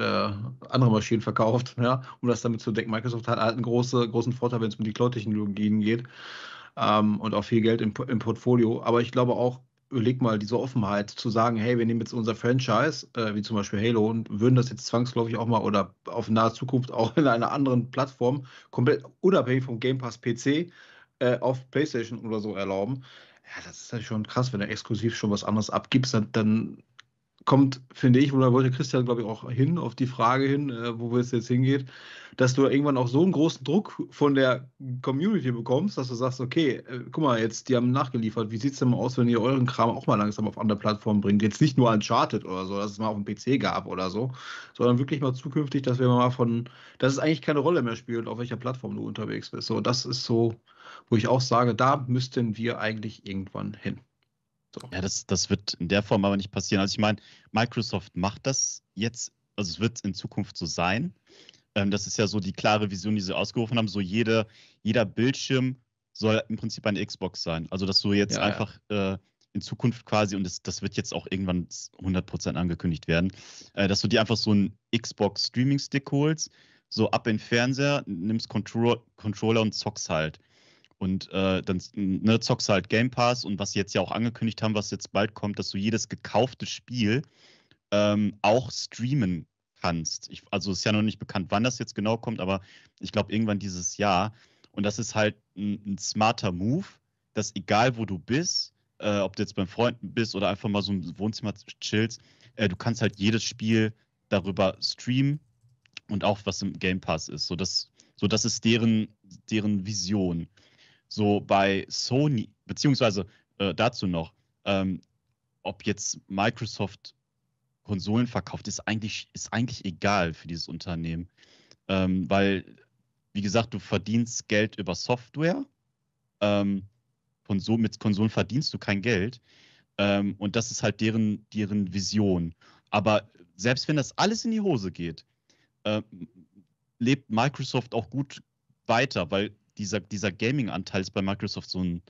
andere Maschinen verkauft, ja, um das damit zu decken. Microsoft hat halt einen große, großen Vorteil, wenn es um die Cloud-Technologien geht ähm, und auch viel Geld im, im Portfolio. Aber ich glaube auch, überleg mal, diese Offenheit zu sagen, hey, wir nehmen jetzt unser Franchise, äh, wie zum Beispiel Halo, und würden das jetzt zwangsläufig auch mal oder auf nahe Zukunft auch in einer anderen Plattform, komplett unabhängig vom Game Pass PC, äh, auf PlayStation oder so erlauben. Ja, das ist ja schon krass, wenn du exklusiv schon was anderes abgibst, dann, dann kommt, finde ich, und da wollte Christian, glaube ich, auch hin, auf die Frage hin, äh, wo es jetzt hingeht, dass du irgendwann auch so einen großen Druck von der Community bekommst, dass du sagst, okay, äh, guck mal, jetzt, die haben nachgeliefert, wie sieht es denn mal aus, wenn ihr euren Kram auch mal langsam auf andere Plattformen bringt? Jetzt nicht nur Uncharted oder so, dass es mal auf dem PC gab oder so, sondern wirklich mal zukünftig, dass wir mal von, dass es eigentlich keine Rolle mehr spielt, auf welcher Plattform du unterwegs bist. So, das ist so,
wo ich auch sage, da müssten wir eigentlich irgendwann hin. So. Ja, das, das wird in der Form aber nicht passieren. Also ich meine, Microsoft macht das jetzt, also es wird in Zukunft so sein. Ähm, das ist ja so die klare Vision, die sie ausgerufen haben. So jede, jeder Bildschirm soll im Prinzip eine Xbox sein. Also dass du jetzt ja, einfach ja. Äh, in Zukunft quasi, und das, das wird jetzt auch irgendwann 100% angekündigt werden, äh, dass du dir einfach so einen Xbox Streaming Stick holst, so ab in den Fernseher, nimmst Contro Controller und zockst halt. Und äh, dann ne, zockst du halt Game Pass und was sie jetzt ja auch angekündigt haben, was jetzt bald kommt, dass du jedes gekaufte Spiel ähm, auch streamen kannst. Ich, also ist ja noch nicht bekannt, wann das jetzt genau kommt, aber ich glaube irgendwann dieses Jahr. Und das ist halt ein, ein smarter Move, dass egal wo du bist, äh, ob du jetzt beim Freunden bist oder einfach mal so im Wohnzimmer chillst, äh, du kannst halt jedes Spiel darüber streamen und auch was im Game Pass ist. So, das, so das ist deren, deren Vision so bei Sony, beziehungsweise äh, dazu noch, ähm, ob jetzt Microsoft Konsolen verkauft, ist eigentlich, ist eigentlich egal für dieses Unternehmen. Ähm, weil, wie gesagt, du verdienst Geld über Software. Ähm, Konsol, mit Konsolen verdienst du kein Geld. Ähm, und das ist halt deren, deren Vision. Aber selbst wenn das alles in die Hose geht, äh, lebt Microsoft auch gut weiter, weil dieser, dieser Gaming-Anteil ist bei Microsoft so ein,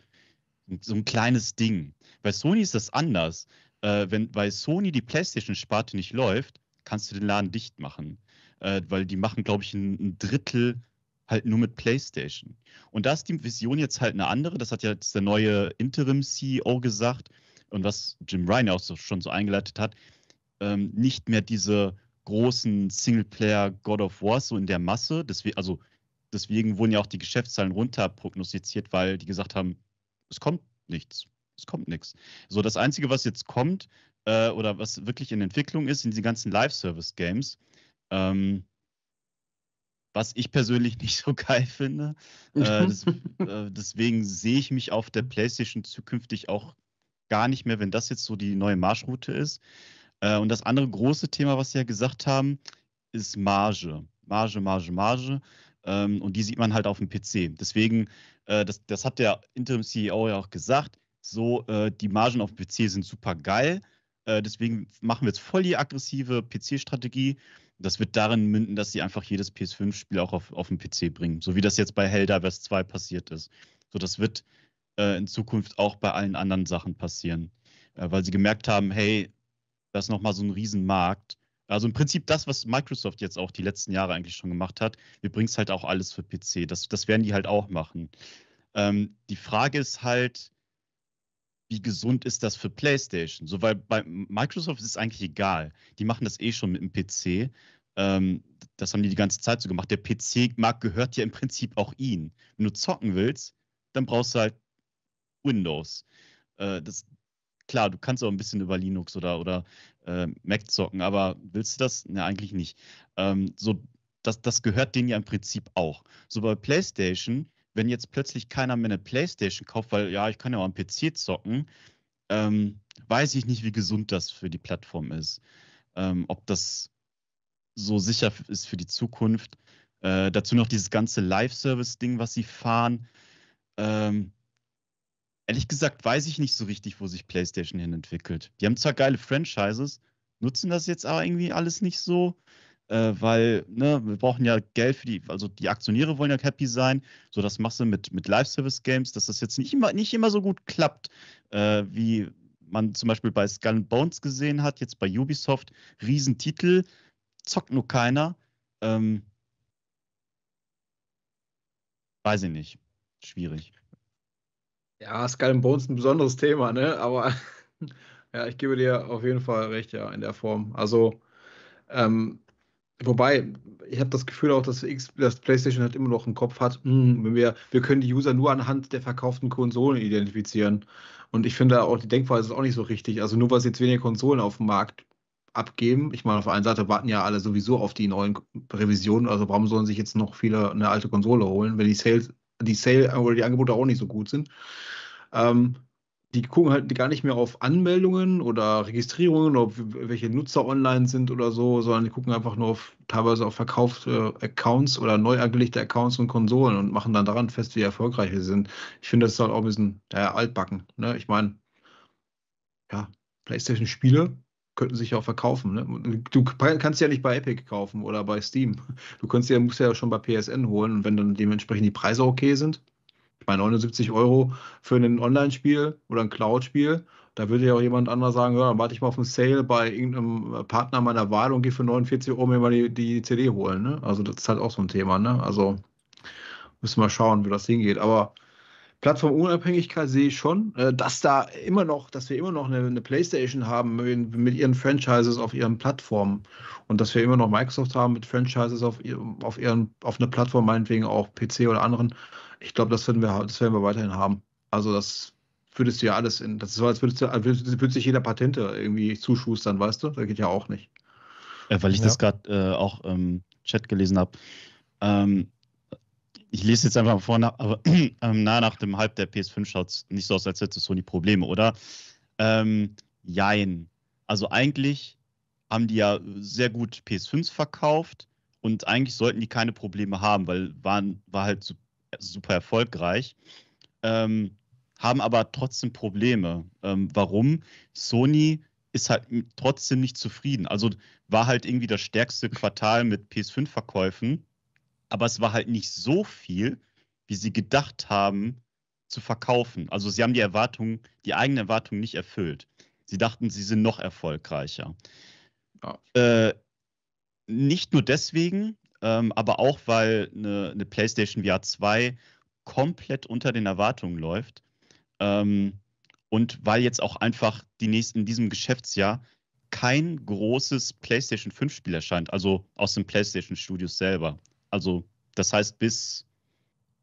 so ein kleines Ding. Bei Sony ist das anders. Äh, wenn bei Sony die PlayStation-Sparte nicht läuft, kannst du den Laden dicht machen. Äh, weil die machen, glaube ich, ein, ein, Drittel halt nur mit PlayStation. Und da ist die Vision jetzt halt eine andere. Das hat ja jetzt der neue Interim-CEO gesagt. Und was Jim Ryan auch so, schon so eingeleitet hat, ähm, nicht mehr diese großen Singleplayer God of War so in der Masse. Deswegen, also deswegen wurden ja auch die Geschäftszahlen runterprognostiziert, weil die gesagt haben, es kommt nichts. Es kommt nichts. So, das Einzige, was jetzt kommt äh, oder was wirklich in Entwicklung ist, sind diese ganzen Live-Service-Games. Ähm, was ich persönlich nicht so geil finde. Äh, mhm. das, äh, deswegen sehe ich mich auf der PlayStation zukünftig auch gar nicht mehr, wenn das jetzt so die neue Marschroute ist. Äh, und das andere große Thema, was Sie ja gesagt haben, ist Marge. Marge, Marge, Marge. Ähm, und die sieht man halt auf dem PC. Deswegen, äh, das, das hat der Interim-CEO ja auch gesagt, so äh, die Margen auf dem PC sind super geil. Äh, deswegen machen wir jetzt voll die aggressive PC-Strategie. Das wird darin münden, dass sie einfach jedes PS5-Spiel auch auf, auf den PC bringen, so wie das jetzt bei Helldivers 2 passiert ist. So, das wird äh, in Zukunft auch bei allen anderen Sachen passieren, äh, weil sie gemerkt haben, hey, das ist nochmal so ein Riesenmarkt also im Prinzip das, was Microsoft jetzt auch die letzten Jahre eigentlich schon gemacht hat. Wir bringen es halt auch alles für PC. Das, das werden die halt auch machen. Ähm, die Frage ist halt, wie gesund ist das für PlayStation? So, weil bei Microsoft ist es eigentlich egal. Die machen das eh schon mit dem PC. Ähm, das haben die die ganze Zeit so gemacht. Der PC-Markt gehört ja im Prinzip auch ihnen. Wenn du zocken willst, dann brauchst du halt Windows. Äh, das, klar, du kannst auch ein bisschen über Linux oder, oder äh, Mac zocken, aber willst du das? Ne, eigentlich nicht. Ähm, so, das, das gehört denen ja im Prinzip auch. So bei PlayStation, wenn jetzt plötzlich keiner mehr eine PlayStation kauft, weil ja, ich kann ja auch am PC zocken, ähm, weiß ich nicht, wie gesund das für die Plattform ist. Ähm, ob das so sicher ist für die Zukunft. Äh, dazu noch dieses ganze Live-Service-Ding, was sie fahren. Ähm, Ehrlich gesagt weiß ich nicht so richtig, wo sich PlayStation hin entwickelt. Die haben zwar geile Franchises, nutzen das jetzt aber irgendwie alles nicht so, äh, weil ne, wir brauchen ja Geld für die, also die Aktionäre wollen ja happy sein. So, das machst du mit, mit Live-Service-Games, dass das jetzt nicht immer, nicht immer so gut klappt, äh, wie man zum Beispiel bei Skull Bones gesehen hat, jetzt bei Ubisoft. Riesentitel, zockt nur keiner. Ähm, weiß ich nicht. Schwierig.
Ja, Skull and Bones ist ein besonderes Thema, ne? Aber ja, ich gebe dir auf jeden Fall recht, ja, in der Form. Also, ähm, wobei, ich habe das Gefühl auch, dass, X, dass PlayStation halt immer noch im Kopf hat, mh, hm, wir, wir können die User nur anhand der verkauften Konsolen identifizieren. Und ich finde auch, die Denkweise ist auch nicht so richtig. Also, nur weil sie jetzt weniger Konsolen auf dem Markt abgeben. Ich meine, auf der einen Seite warten ja alle sowieso auf die neuen Revisionen, also warum sollen sich jetzt noch viele eine alte Konsole holen, wenn die Sales die Sale oder die Angebote auch nicht so gut sind. Ähm, die gucken halt gar nicht mehr auf Anmeldungen oder Registrierungen, ob welche Nutzer online sind oder so, sondern die gucken einfach nur auf, teilweise auf verkaufte Accounts oder neu angelegte Accounts und Konsolen und machen dann daran fest, wie erfolgreich sie sind. Ich finde, das ist halt auch ein bisschen ja, altbacken. Ne? Ich meine, ja, PlayStation-Spiele könnten sich ja auch verkaufen. Ne? Du kannst ja nicht bei Epic kaufen oder bei Steam. Du kannst ja, musst ja schon bei PSN holen und wenn dann dementsprechend die Preise okay sind, bei 79 Euro für ein Online-Spiel oder ein Cloud-Spiel, da würde ja auch jemand anderer sagen, ja, dann warte ich mal auf einen Sale bei irgendeinem Partner meiner Wahl und gehe für 49 Euro mir mal die, die CD holen. Ne? Also das ist halt auch so ein Thema. Ne? Also müssen wir mal schauen, wie das hingeht. Aber Plattformunabhängigkeit sehe ich schon, äh, dass da immer noch, dass wir immer noch eine, eine PlayStation haben mit ihren Franchises auf ihren Plattformen und dass wir immer noch Microsoft haben mit Franchises auf, auf ihren auf einer Plattform meinetwegen auch PC oder anderen. Ich glaube, das werden wir das werden wir weiterhin haben. Also das würdest du ja alles in, das ist so, als würdest du, als würdest sich jeder Patente
irgendwie zuschustern, weißt du? Da geht ja auch nicht. Ja, weil ich ja. das gerade äh, auch im Chat gelesen habe. Ähm, ich lese jetzt einfach vor, nach, aber ähm, nah nach dem Hype der PS5 schaut es nicht so aus, als hätte Sony Probleme, oder? Ähm, jein. Also eigentlich haben die ja sehr gut ps 5 verkauft und eigentlich sollten die keine Probleme haben, weil waren, war halt super erfolgreich. Ähm, haben aber trotzdem Probleme. Ähm, warum? Sony ist halt trotzdem nicht zufrieden. Also war halt irgendwie das stärkste Quartal mit PS5-Verkäufen aber es war halt nicht so viel, wie sie gedacht haben zu verkaufen. Also sie haben die Erwartungen, die eigene Erwartung nicht erfüllt. Sie dachten, sie sind noch erfolgreicher. Ja. Äh, nicht nur deswegen, ähm, aber auch, weil eine, eine, PlayStation VR 2 komplett unter den Erwartungen läuft. Ähm, und weil jetzt auch einfach die nächsten, in diesem Geschäftsjahr kein großes PlayStation 5-Spiel erscheint, also aus den PlayStation Studios selber. Also, das heißt, bis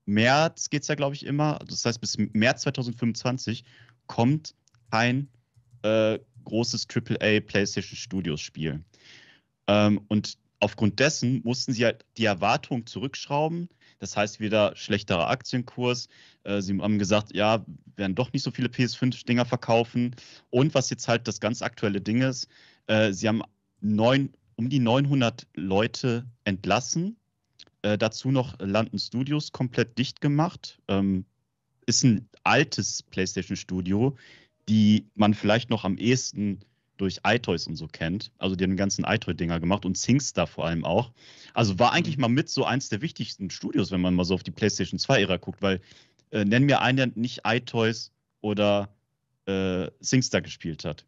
März geht es ja, glaube ich, immer. Also, das heißt, bis März 2025 kommt kein äh, großes AAA PlayStation Studios Spiel. Ähm, und aufgrund dessen mussten sie halt die Erwartung zurückschrauben. Das heißt, wieder schlechterer Aktienkurs. Äh, sie haben gesagt, ja, werden doch nicht so viele PS5-Dinger verkaufen. Und was jetzt halt das ganz aktuelle Ding ist, äh, sie haben neun, um die 900 Leute entlassen äh, dazu noch London Studios komplett dicht gemacht. Ähm, ist ein altes PlayStation Studio, die man vielleicht noch am ehesten durch iToys und so kennt. Also die haben die ganzen iToy-Dinger gemacht und SingStar vor allem auch. Also war eigentlich mhm. mal mit so eins der wichtigsten Studios, wenn man mal so auf die PlayStation 2-Ära guckt, weil äh, nenn mir einen, der nicht iToys oder äh, SingStar gespielt hat.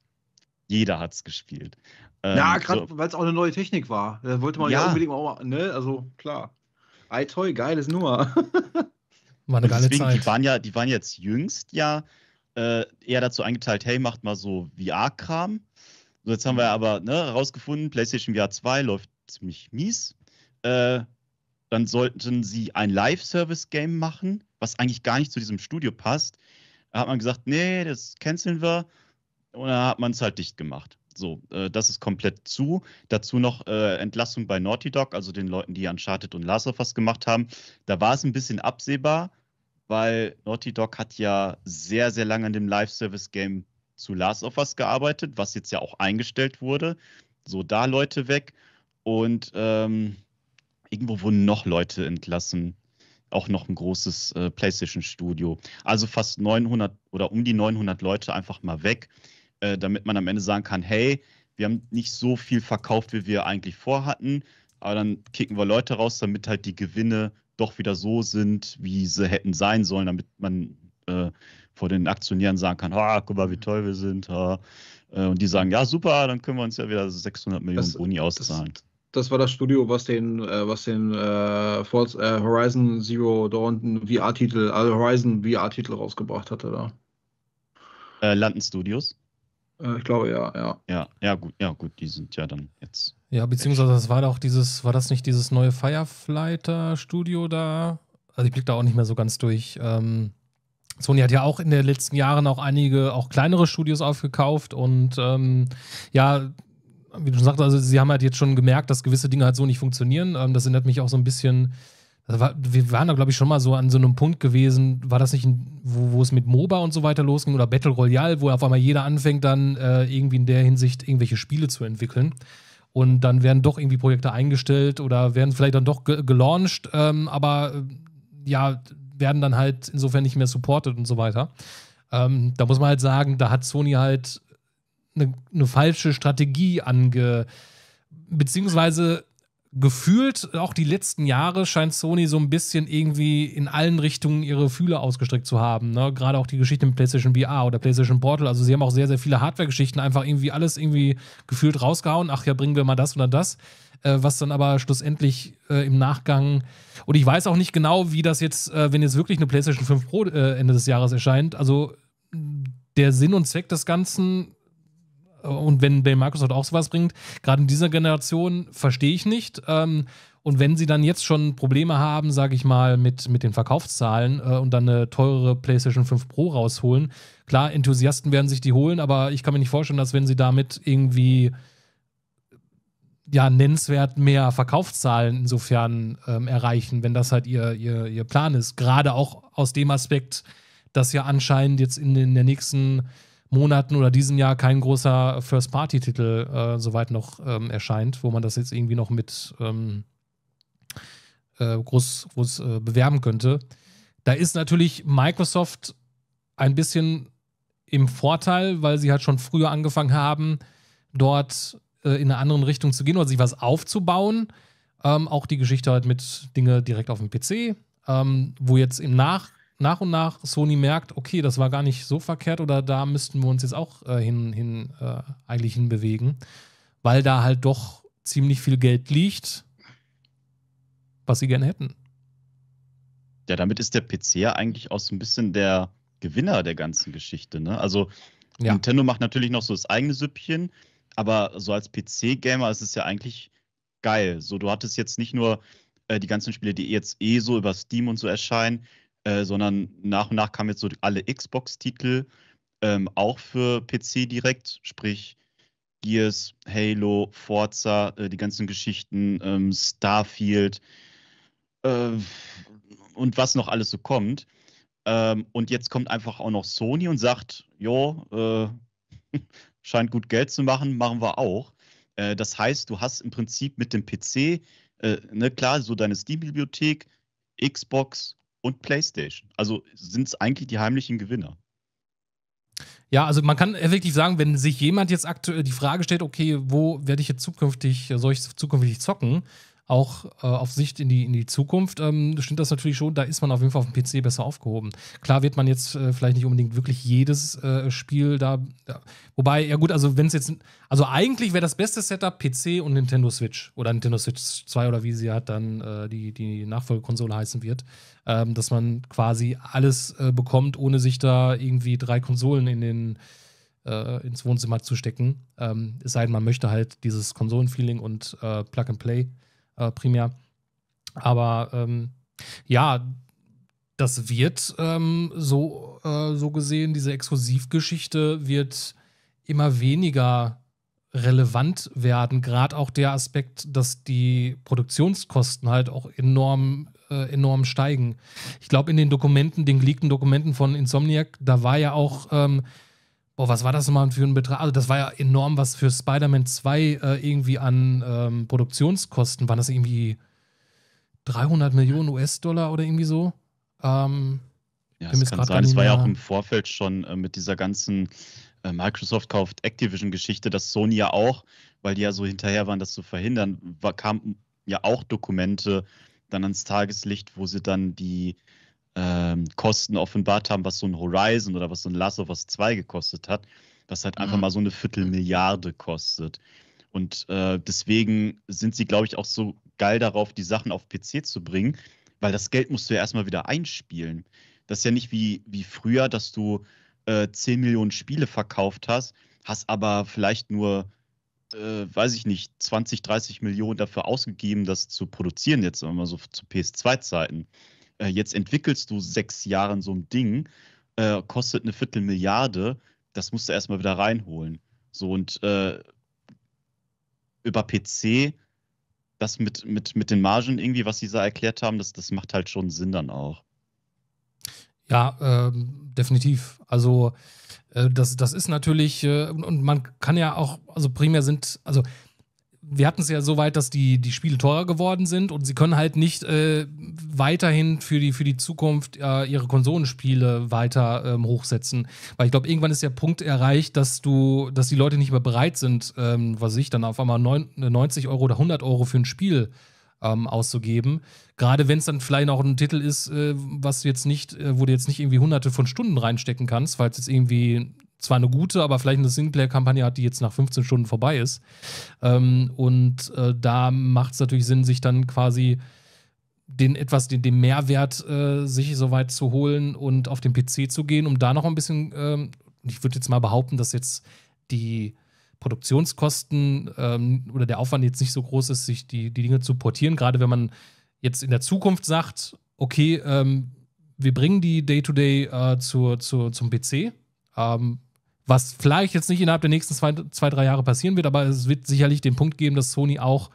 Jeder hat es gespielt. Ähm, ja, gerade so.
weil es auch eine neue Technik war. Da wollte man ja, ja unbedingt auch mal,
ne? Also klar. Ei toi, geiles Nummer. War eine geile deswegen, Zeit. Die waren, ja, die waren jetzt jüngst ja äh, eher dazu eingeteilt, hey, macht mal so VR-Kram. So, jetzt haben wir aber ne, herausgefunden, PlayStation VR 2 läuft ziemlich mies. Äh, dann sollten sie ein Live-Service-Game machen, was eigentlich gar nicht zu diesem Studio passt. Da hat man gesagt, nee, das canceln wir. Und dann hat man es halt dicht gemacht. So, äh, das ist komplett zu. Dazu noch äh, Entlassung bei Naughty Dog, also den Leuten, die Uncharted und Last of Us gemacht haben. Da war es ein bisschen absehbar, weil Naughty Dog hat ja sehr, sehr lange an dem Live-Service-Game zu Last of Us gearbeitet, was jetzt ja auch eingestellt wurde. So, da Leute weg. Und ähm, irgendwo wurden noch Leute entlassen. Auch noch ein großes äh, PlayStation-Studio. Also fast 900 oder um die 900 Leute einfach mal weg. Äh, damit man am Ende sagen kann, hey, wir haben nicht so viel verkauft, wie wir eigentlich vorhatten, aber dann kicken wir Leute raus, damit halt die Gewinne doch wieder so sind, wie sie hätten sein sollen, damit man äh, vor den Aktionären sagen kann, ah, guck mal, wie toll wir sind. Ha. Ah. Äh, und die sagen, ja, super, dann können wir uns ja wieder 600 Millionen das, Boni auszahlen. Das,
das, war das Studio, was den, äh, was den äh, Force, äh, Horizon Zero Dawn VR-Titel, also Horizon
VR-Titel rausgebracht hatte da. Äh, London Studios. Äh, ich glaube ja, ja. Ja, ja gut, ja gut, die sind ja dann jetzt.
Ja, beziehungsweise das war da auch dieses, war das nicht dieses neue Fireflighter Studio da? Also ich blick da auch nicht mehr so ganz durch. Ähm, Sony hat ja auch in den letzten Jahren auch einige auch kleinere Studios aufgekauft und ähm, ja, wie du schon sagst, also sie haben halt jetzt schon gemerkt, dass gewisse Dinge halt so nicht funktionieren. Ähm, das erinnert mich auch so ein bisschen also war, wir waren da, glaube ich, schon mal so an so einem Punkt gewesen, war das nicht, ein, wo, wo, es mit MOBA und so weiter losging oder Battle Royale, wo auf einmal jeder anfängt, dann äh, irgendwie in der Hinsicht irgendwelche Spiele zu entwickeln. Und dann werden doch irgendwie Projekte eingestellt oder werden vielleicht dann doch ge gelauncht, ähm, aber äh, ja, werden dann halt insofern nicht mehr supported und so weiter. Ähm, da muss man halt sagen, da hat Sony halt eine ne falsche Strategie ange. Beziehungsweise gefühlt auch die letzten Jahre scheint Sony so ein bisschen irgendwie in allen Richtungen ihre Fühler ausgestreckt zu haben. Ne? Gerade auch die Geschichte mit PlayStation VR oder PlayStation Portal. Also sie haben auch sehr, sehr viele Hardware-Geschichten einfach irgendwie alles irgendwie gefühlt rausgehauen. Ach ja, bringen wir mal das oder das. Äh, was dann aber schlussendlich äh, im Nachgang. Und ich weiß auch nicht genau, wie das jetzt, äh, wenn jetzt wirklich eine PlayStation 5 Pro äh, Ende des Jahres erscheint. Also der Sinn und Zweck des Ganzen und wenn, bei Microsoft auch sowas bringt, gerade in dieser Generation, verstehe ich nicht. Ähm, und wenn sie dann jetzt schon Probleme haben, sage ich mal, mit, mit den Verkaufszahlen äh, und dann eine teurere PlayStation 5 Pro rausholen, klar, Enthusiasten werden sich die holen, aber ich kann mir nicht vorstellen, dass wenn sie damit irgendwie ja nennenswert mehr Verkaufszahlen insofern ähm, erreichen, wenn das halt ihr, ihr, ihr Plan ist. Gerade auch aus dem Aspekt, dass ja anscheinend jetzt in, in der nächsten Monaten oder diesem Jahr kein großer First-Party-Titel äh, soweit noch ähm, erscheint, wo man das jetzt irgendwie noch mit ähm, äh, groß, groß äh, bewerben könnte. Da ist natürlich Microsoft ein bisschen im Vorteil, weil sie halt schon früher angefangen haben, dort äh, in einer anderen Richtung zu gehen oder sich was aufzubauen. Ähm, auch die Geschichte halt mit Dinge direkt auf dem PC, ähm, wo jetzt im Nach nach und nach Sony merkt, okay, das war gar nicht so verkehrt oder da müssten wir uns jetzt auch äh, hin, hin äh, eigentlich hinbewegen, weil da halt doch ziemlich viel Geld liegt, was sie gerne hätten.
Ja, damit ist der PC ja eigentlich auch so ein bisschen der Gewinner der ganzen Geschichte. Ne? Also ja. Nintendo macht natürlich noch so das eigene Süppchen, aber so als PC-Gamer ist es ja eigentlich geil. So, du hattest jetzt nicht nur äh, die ganzen Spiele, die jetzt eh so über Steam und so erscheinen, äh, sondern nach und nach kamen jetzt so alle Xbox-Titel, ähm, auch für PC direkt, sprich Gears, Halo, Forza, äh, die ganzen Geschichten, ähm, Starfield äh, und was noch alles so kommt. Ähm, und jetzt kommt einfach auch noch Sony und sagt, jo, äh, scheint gut Geld zu machen, machen wir auch. Äh, das heißt, du hast im Prinzip mit dem PC, ne, klar, so deine Steam-Bibliothek, Xbox, und PlayStation. Also sind es eigentlich die heimlichen Gewinner.
Ja, also man kann effektiv sagen, wenn sich jemand jetzt aktuell die Frage stellt, okay, wo werde ich jetzt zukünftig, soll ich zukünftig zocken? auch äh, auf Sicht in die, in die Zukunft, ähm, stimmt das natürlich schon, da ist man auf jeden Fall auf dem PC besser aufgehoben. Klar wird man jetzt äh, vielleicht nicht unbedingt wirklich jedes äh, Spiel da, ja. wobei, ja gut, also wenn es jetzt, also eigentlich wäre das beste Setup PC und Nintendo Switch oder Nintendo Switch 2 oder wie sie halt dann äh, die, die Nachfolgekonsole heißen wird, ähm, dass man quasi alles äh, bekommt, ohne sich da irgendwie drei Konsolen in den äh, ins Wohnzimmer zu stecken. Ähm, es sei denn, man möchte halt dieses Konsolenfeeling und äh, Plug and Play äh, primär. Aber ähm, ja, das wird ähm, so, äh, so gesehen, diese Exklusivgeschichte wird immer weniger relevant werden. Gerade auch der Aspekt, dass die Produktionskosten halt auch enorm, äh, enorm steigen. Ich glaube, in den Dokumenten, den geleakten Dokumenten von Insomniac, da war ja auch ähm, Boah, was war das nochmal für ein Betrag? Also, das war ja enorm, was für Spider-Man 2 äh, irgendwie an ähm, Produktionskosten waren. Das irgendwie 300 Millionen US-Dollar oder irgendwie so. Ähm, ja, das kann sein. Es war ja auch im
Vorfeld schon äh, mit dieser ganzen äh, Microsoft kauft Activision-Geschichte, dass Sony ja auch, weil die ja so hinterher waren, das zu verhindern, war, kamen ja auch Dokumente dann ans Tageslicht, wo sie dann die ähm, Kosten offenbart haben, was so ein Horizon oder was so ein Last of Us 2 gekostet hat, was halt mhm. einfach mal so eine Viertelmilliarde kostet. Und äh, deswegen sind sie, glaube ich, auch so geil darauf, die Sachen auf PC zu bringen, weil das Geld musst du ja erstmal wieder einspielen. Das ist ja nicht wie, wie früher, dass du äh, 10 Millionen Spiele verkauft hast, hast aber vielleicht nur, äh, weiß ich nicht, 20, 30 Millionen dafür ausgegeben, das zu produzieren, jetzt immer so zu PS2-Zeiten äh, jetzt entwickelst du sechs Jahre in so ein Ding, äh, kostet eine Viertelmilliarde, das musst du erstmal wieder reinholen. So und äh, über PC, das mit, mit, mit den Margen irgendwie, was sie da erklärt haben, das, das macht halt schon Sinn dann auch.
Ja, ähm, definitiv. Also äh, das, das ist natürlich, äh, und, man kann ja auch, also primär sind, also wir hatten es ja so weit, dass die, die Spiele teurer geworden sind und sie können halt nicht äh, weiterhin für die, für die Zukunft äh, ihre Konsolenspiele weiter ähm, hochsetzen. Weil ich glaube, irgendwann ist der Punkt erreicht, dass du, dass die Leute nicht mehr bereit sind, ähm, was ich dann auf einmal 90 äh, Euro oder 100 Euro für ein Spiel ähm, auszugeben. Gerade wenn es dann vielleicht auch ein Titel ist, äh, was jetzt nicht, äh, wo du jetzt nicht irgendwie hunderte von Stunden reinstecken kannst, weil es jetzt irgendwie zwar eine gute, aber vielleicht eine Singleplayer-Kampagne hat, die jetzt nach 15 Stunden vorbei ist. Ähm, und äh, da macht es natürlich Sinn, sich dann quasi den etwas den, den Mehrwert äh, sich soweit zu holen und auf den PC zu gehen, um da noch ein bisschen, ähm, ich würde jetzt mal behaupten, dass jetzt die Produktionskosten ähm, oder der Aufwand jetzt nicht so groß ist, sich die, die Dinge zu portieren, gerade wenn man jetzt in der Zukunft sagt, okay, ähm, wir bringen die Day-to-Day -Day, äh, zur, zur, zum PC, ähm, was vielleicht jetzt nicht innerhalb der nächsten zwei, zwei, drei Jahre passieren wird, aber es wird sicherlich den Punkt geben, dass Sony auch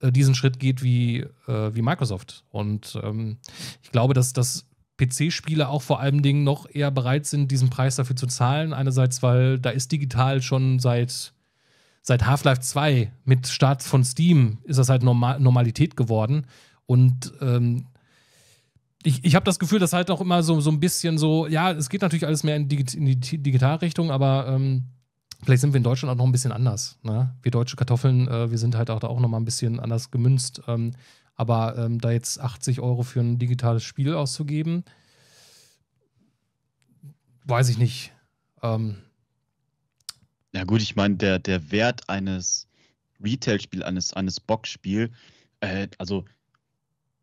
äh, diesen Schritt geht wie, äh, wie Microsoft. Und ähm, ich glaube, dass das pc spiele auch vor allem Dingen noch eher bereit sind, diesen Preis dafür zu zahlen. Einerseits, weil da ist digital schon seit, seit Half-Life 2 mit Start von Steam ist das halt Normal Normalität geworden. Und ähm, ich, ich habe das Gefühl, dass halt auch immer so, so ein bisschen so, ja, es geht natürlich alles mehr in, Digi in die Digitalrichtung, aber ähm, vielleicht sind wir in Deutschland auch noch ein bisschen anders. Ne? Wir deutsche Kartoffeln, äh, wir sind halt auch da auch noch mal ein bisschen anders gemünzt. Ähm, aber ähm, da jetzt 80 Euro für ein digitales Spiel auszugeben, weiß ich nicht. Ähm,
ja gut, ich meine, der, der Wert eines retail spiels eines, eines Box-Spiel, äh, also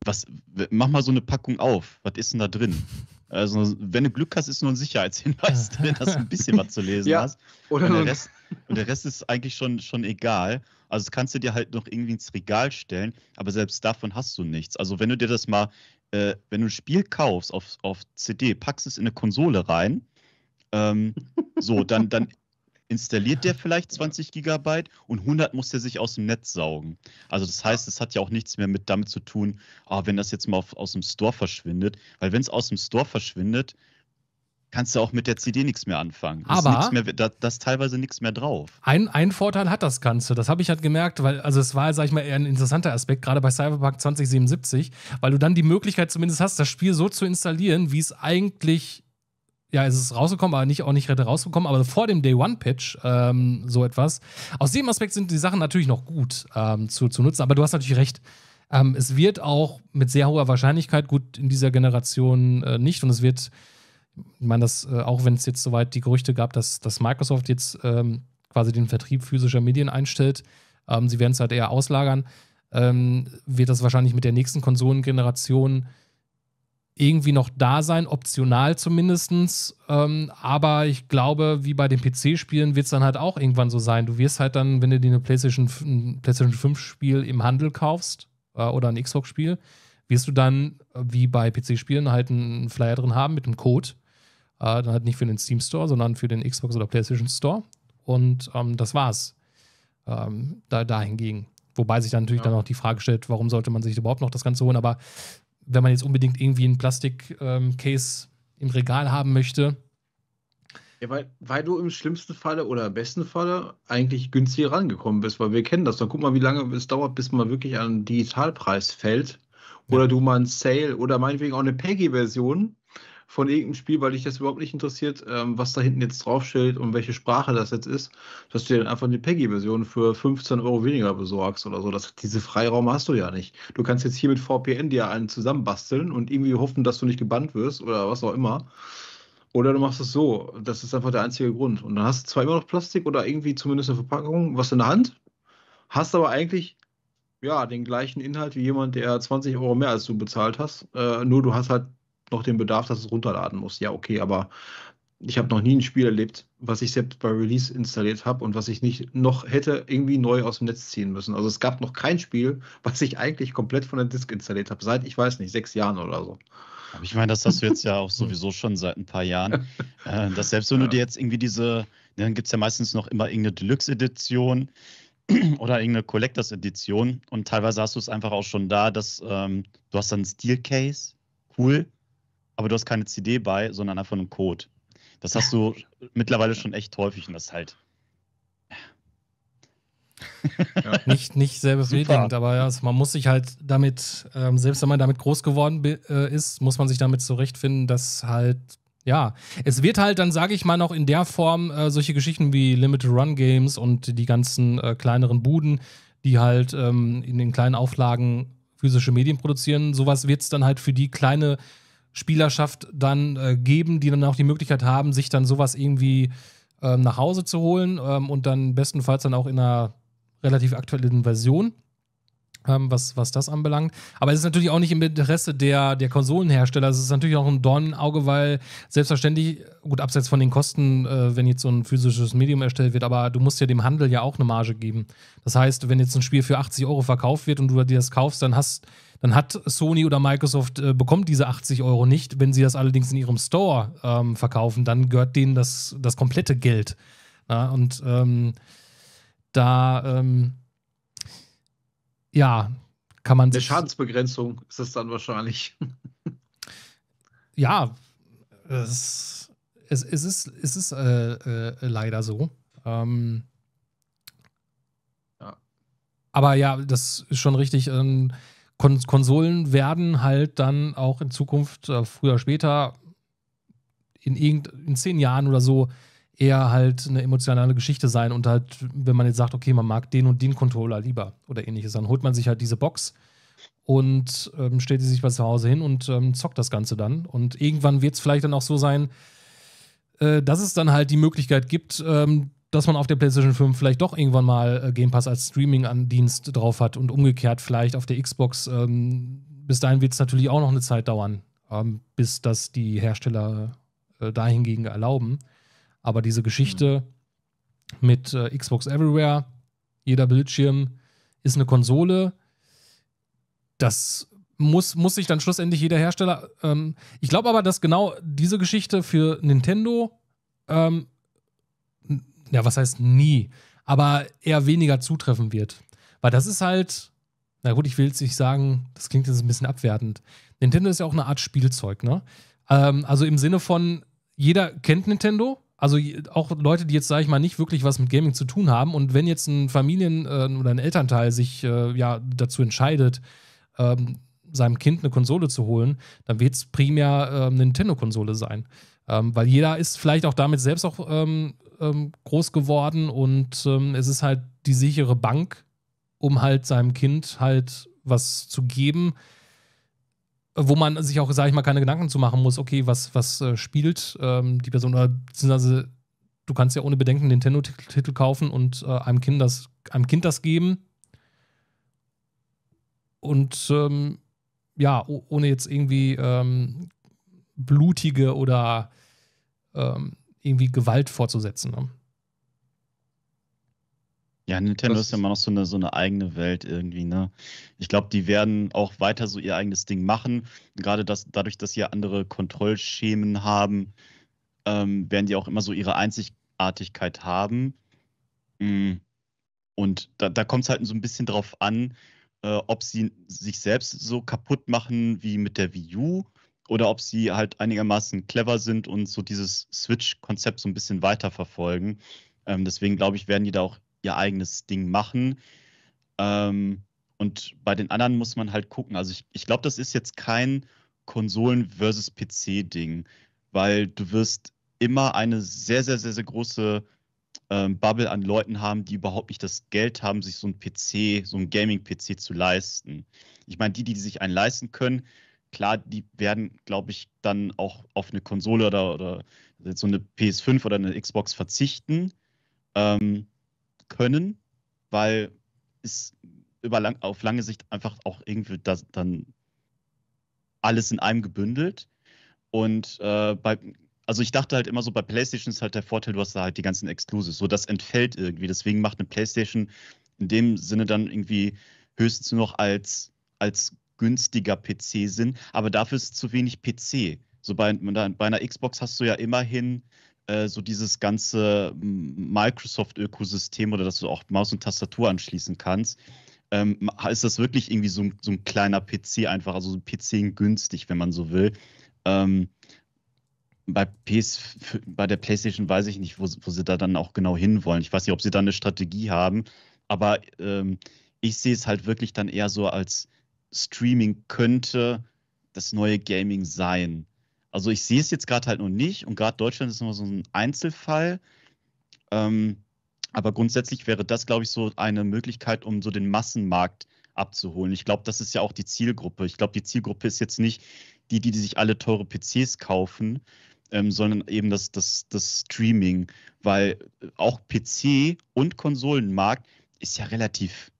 was, mach mal so eine Packung auf, was ist denn da drin? Also, wenn du Glück hast, ist nur ein Sicherheitshinweis drin, dass du ein bisschen was zu lesen ja, hast. Oder und, der Rest, und der Rest ist eigentlich schon, schon egal. Also, das kannst du dir halt noch irgendwie ins Regal stellen, aber selbst davon hast du nichts. Also, wenn du dir das mal, äh, wenn du ein Spiel kaufst auf, auf CD, packst es in eine Konsole rein, ähm, so, dann, dann installiert der ah. vielleicht 20 Gigabyte und 100 muss der sich aus dem Netz saugen. Also das heißt, es hat ja auch nichts mehr mit damit zu tun, oh, wenn das jetzt mal auf, aus dem Store verschwindet, weil wenn es aus dem Store verschwindet, kannst du auch mit der CD nichts mehr anfangen. Aber ist mehr, da, das ist teilweise nichts mehr drauf.
Ein, ein Vorteil hat das Ganze, das habe ich halt gemerkt, weil also es war, sag ich mal, eher ein interessanter Aspekt, gerade bei Cyberpunk 2077, weil du dann die Möglichkeit zumindest hast, das Spiel so zu installieren, wie es eigentlich ja, es ist rausgekommen, aber nicht auch nicht rausgekommen, aber vor dem Day One Patch ähm, so etwas. Aus dem Aspekt sind die Sachen natürlich noch gut ähm, zu, zu nutzen, aber du hast natürlich recht. Ähm, es wird auch mit sehr hoher Wahrscheinlichkeit gut in dieser Generation äh, nicht und es wird, ich meine, das äh, auch wenn es jetzt soweit die Gerüchte gab, dass, dass Microsoft jetzt ähm, quasi den Vertrieb physischer Medien einstellt, ähm, sie werden es halt eher auslagern, ähm, wird das wahrscheinlich mit der nächsten Konsolengeneration äh, irgendwie noch da sein, optional zumindest. Ähm, aber ich glaube, wie bei den PC-Spielen wird es dann halt auch irgendwann so sein. Du wirst halt dann, wenn du dir eine PlayStation, ein PlayStation 5-Spiel im Handel kaufst äh, oder ein Xbox-Spiel, wirst du dann, äh, wie bei PC-Spielen, halt einen Flyer drin haben mit einem Code. Äh, dann halt nicht für den Steam Store, sondern für den Xbox oder PlayStation Store. Und ähm, das war's. Ähm, da, dahingegen. Wobei sich dann natürlich ja. dann auch die Frage stellt, warum sollte man sich überhaupt noch das Ganze holen? Aber wenn man jetzt unbedingt irgendwie einen Plastikcase case ähm, im Regal haben möchte.
Ja, weil, weil du im schlimmsten Falle oder besten Falle eigentlich günstig rangekommen bist, weil wir kennen das. Dann guck mal, wie lange es dauert, bis man wirklich an den Digitalpreis fällt. Oder ja. du mal einen Sale oder meinetwegen auch eine Peggy-Version von irgendeinem Spiel, weil dich das überhaupt nicht interessiert, ähm, was da hinten jetzt draufsteht und welche Sprache das jetzt ist, dass du dir dann einfach eine peggy version für 15 Euro weniger besorgst oder so. Das, diese Freiraum hast du ja nicht. Du kannst jetzt hier mit VPN dir einen zusammenbasteln und irgendwie hoffen, dass du nicht gebannt wirst oder was auch immer. Oder du machst es so. Das ist einfach der einzige Grund. Und dann hast du zwar immer noch Plastik oder irgendwie zumindest eine Verpackung, was in der Hand, hast aber eigentlich ja, den gleichen Inhalt wie jemand, der 20 Euro mehr als du bezahlt hast. Äh, nur du hast halt noch den Bedarf, dass es runterladen muss. Ja, okay, aber ich habe noch nie ein Spiel erlebt, was ich selbst bei Release installiert habe und was ich nicht noch hätte irgendwie neu aus dem Netz ziehen müssen. Also es gab noch kein Spiel, was ich eigentlich komplett von der
Disk installiert habe, seit ich weiß nicht, sechs Jahren oder so. Aber ich meine, das hast du jetzt ja auch sowieso schon seit ein paar Jahren. Äh, dass selbst wenn du dir jetzt irgendwie diese, ne, dann gibt es ja meistens noch immer irgendeine Deluxe-Edition oder irgendeine Collectors-Edition und teilweise hast du es einfach auch schon da, dass ähm, du hast dann ein Steel Case, cool, aber du hast keine CD bei, sondern einfach einen Code. Das hast du mittlerweile schon echt häufig und das ist halt.
ja. nicht, nicht sehr befriedigend, aber ja, also man muss sich halt damit, ähm, selbst wenn man damit groß geworden äh, ist, muss man sich damit zurechtfinden, dass halt, ja, es wird halt dann, sage ich mal, noch in der Form äh, solche Geschichten wie Limited Run Games und die ganzen äh, kleineren Buden, die halt ähm, in den kleinen Auflagen physische Medien produzieren, sowas wird es dann halt für die kleine Spielerschaft dann äh, geben, die dann auch die Möglichkeit haben, sich dann sowas irgendwie ähm, nach Hause zu holen ähm, und dann bestenfalls dann auch in einer relativ aktuellen Version, ähm, was, was das anbelangt. Aber es ist natürlich auch nicht im Interesse der, der Konsolenhersteller. Es ist natürlich auch ein Dornenauge, weil selbstverständlich, gut, abseits von den Kosten, äh, wenn jetzt so ein physisches Medium erstellt wird, aber du musst ja dem Handel ja auch eine Marge geben. Das heißt, wenn jetzt ein Spiel für 80 Euro verkauft wird und du dir das kaufst, dann hast du dann hat Sony oder Microsoft äh, bekommt diese 80 Euro nicht. Wenn sie das allerdings in ihrem Store ähm, verkaufen, dann gehört denen das, das komplette Geld. Ja, und ähm, da, ähm, ja, kann man Eine
Schadensbegrenzung ist es dann wahrscheinlich.
ja, es, es, es ist, es ist äh, äh, leider so. Ähm, ja. aber ja, das ist schon richtig. Ähm, Kon Konsolen werden halt dann auch in Zukunft, äh, früher, später, in, in zehn Jahren oder so, eher halt eine emotionale Geschichte sein und halt, wenn man jetzt sagt, okay, man mag den und den Controller lieber oder ähnliches, dann holt man sich halt diese Box und ähm, stellt sie sich bei zu Hause hin und ähm, zockt das Ganze dann. Und irgendwann wird es vielleicht dann auch so sein, äh, dass es dann halt die Möglichkeit gibt, ähm, dass man auf der PlayStation 5 vielleicht doch irgendwann mal äh, Game Pass als Streaming-Dienst drauf hat und umgekehrt vielleicht auf der Xbox. Ähm, bis dahin wird es natürlich auch noch eine Zeit dauern, ähm, bis das die Hersteller äh, dahingegen erlauben. Aber diese Geschichte mhm. mit äh, Xbox Everywhere, jeder Bildschirm ist eine Konsole, das muss, muss sich dann schlussendlich jeder Hersteller. Ähm, ich glaube aber, dass genau diese Geschichte für Nintendo ähm, ja, was heißt nie, aber eher weniger zutreffen wird. Weil das ist halt, na gut, ich will jetzt nicht sagen, das klingt jetzt ein bisschen abwertend. Nintendo ist ja auch eine Art Spielzeug, ne? Ähm, also im Sinne von, jeder kennt Nintendo, also auch Leute, die jetzt, sage ich mal, nicht wirklich was mit Gaming zu tun haben. Und wenn jetzt ein Familien- äh, oder ein Elternteil sich äh, ja dazu entscheidet, ähm, seinem Kind eine Konsole zu holen, dann wird es primär äh, eine Nintendo-Konsole sein. Ähm, weil jeder ist vielleicht auch damit selbst auch ähm, ähm, groß geworden und ähm, es ist halt die sichere Bank, um halt seinem Kind halt was zu geben, wo man sich auch, sage ich mal, keine Gedanken zu machen muss, okay, was, was äh, spielt ähm, die Person oder beziehungsweise du kannst ja ohne Bedenken Nintendo-Titel kaufen und äh, einem, kind das, einem Kind das geben. Und ähm, ja, ohne jetzt irgendwie ähm, blutige oder ähm, irgendwie Gewalt vorzusetzen. Ne?
Ja, Nintendo das ist ja immer noch so eine, so eine eigene Welt irgendwie, ne? Ich glaube, die werden auch weiter so ihr eigenes Ding machen. Gerade das, dadurch, dass sie andere Kontrollschemen haben, ähm, werden die auch immer so ihre Einzigartigkeit haben. Mm. Und da, da kommt es halt so ein bisschen drauf an, äh, ob sie sich selbst so kaputt machen wie mit der Wii U oder ob sie halt einigermaßen clever sind und so dieses Switch-Konzept so ein bisschen weiterverfolgen. Ähm, deswegen glaube ich, werden die da auch ihr eigenes Ding machen. Ähm, und bei den anderen muss man halt gucken. Also ich, ich glaube, das ist jetzt kein Konsolen versus PC-Ding, weil du wirst immer eine sehr, sehr, sehr, sehr große ähm, Bubble an Leuten haben, die überhaupt nicht das Geld haben, sich so ein PC, so ein Gaming-PC zu leisten. Ich meine, die, die sich einen leisten können, klar, die werden, glaube ich, dann auch auf eine Konsole oder, oder so eine PS5 oder eine Xbox verzichten ähm, können, weil es über lang, auf lange Sicht einfach auch irgendwie das, dann alles in einem gebündelt. Und äh, bei, also ich dachte halt immer so, bei PlayStation ist halt der Vorteil, du hast da halt die ganzen Exclusives. So, das entfällt irgendwie. Deswegen macht eine PlayStation in dem Sinne dann irgendwie höchstens nur noch als, als günstiger PC sind, aber dafür ist zu wenig PC. So bei, bei einer Xbox hast du ja immerhin äh, so dieses ganze hm, Microsoft-Ökosystem oder dass du auch Maus und Tastatur anschließen kannst. Ähm, ist das wirklich irgendwie so ein, so ein, kleiner PC einfach, also so ein PC günstig, wenn man so will. Ähm, bei, PS, bei der PlayStation weiß ich nicht, wo, wo, sie da dann auch genau hinwollen. Ich weiß nicht, ob sie da eine Strategie haben, aber ähm, ich sehe es halt wirklich dann eher so als Streaming könnte das neue Gaming sein. Also ich sehe es jetzt gerade halt noch nicht und gerade Deutschland ist immer so ein Einzelfall. Ähm, aber grundsätzlich wäre das, glaube ich, so eine Möglichkeit, um so den Massenmarkt abzuholen. Ich glaube, das ist ja auch die Zielgruppe. Ich glaube, die Zielgruppe ist jetzt nicht die, die, die sich alle teure PCs kaufen, ähm, sondern eben das, das, das Streaming. Weil auch PC und Konsolenmarkt ist ja relativ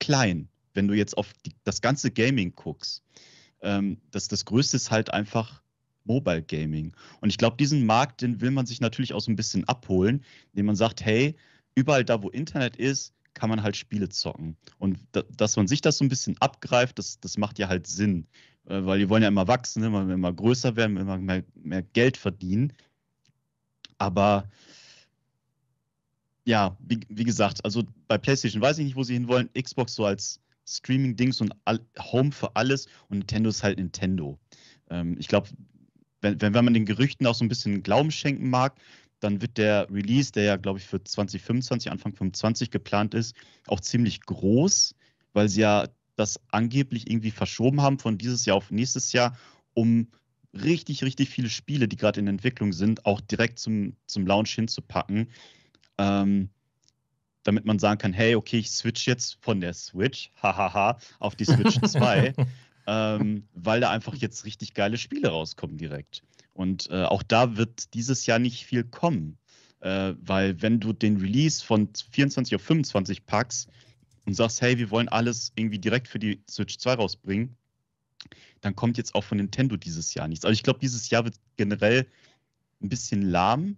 klein wenn du jetzt auf die, das ganze Gaming guckst, ähm, das, das Größte ist halt einfach Mobile Gaming. Und ich glaube, diesen Markt, den will man sich natürlich auch so ein bisschen abholen, indem man sagt, hey, überall da, wo Internet ist, kann man halt Spiele zocken. Und da, dass man sich das so ein bisschen abgreift, das, das macht ja halt Sinn. Äh, weil die wollen ja immer wachsen, immer, immer größer werden, immer mehr, mehr Geld verdienen. Aber ja, wie, wie, gesagt, also bei PlayStation weiß ich nicht, wo sie hinwollen. Xbox so als Streaming-Dings und all, Home für alles und Nintendo ist halt Nintendo. Ähm, ich glaube, wenn, wenn, man den Gerüchten auch so ein bisschen Glauben schenken mag, dann wird der Release, der ja, glaube ich, für 2025, Anfang 25 geplant ist, auch ziemlich groß, weil sie ja das angeblich irgendwie verschoben haben von dieses Jahr auf nächstes Jahr, um richtig, richtig viele Spiele, die gerade in Entwicklung sind, auch direkt zum, zum Launch hinzupacken. Ähm, damit man sagen kann, hey, okay, ich switch jetzt von der Switch, hahaha, auf die Switch 2, ähm, weil da einfach jetzt richtig geile Spiele rauskommen direkt. Und äh, auch da wird dieses Jahr nicht viel kommen, äh, weil wenn du den Release von 24 auf 25 packst und sagst, hey, wir wollen alles irgendwie direkt für die Switch 2 rausbringen, dann kommt jetzt auch von Nintendo dieses Jahr nichts. Also ich glaube, dieses Jahr wird generell ein bisschen lahm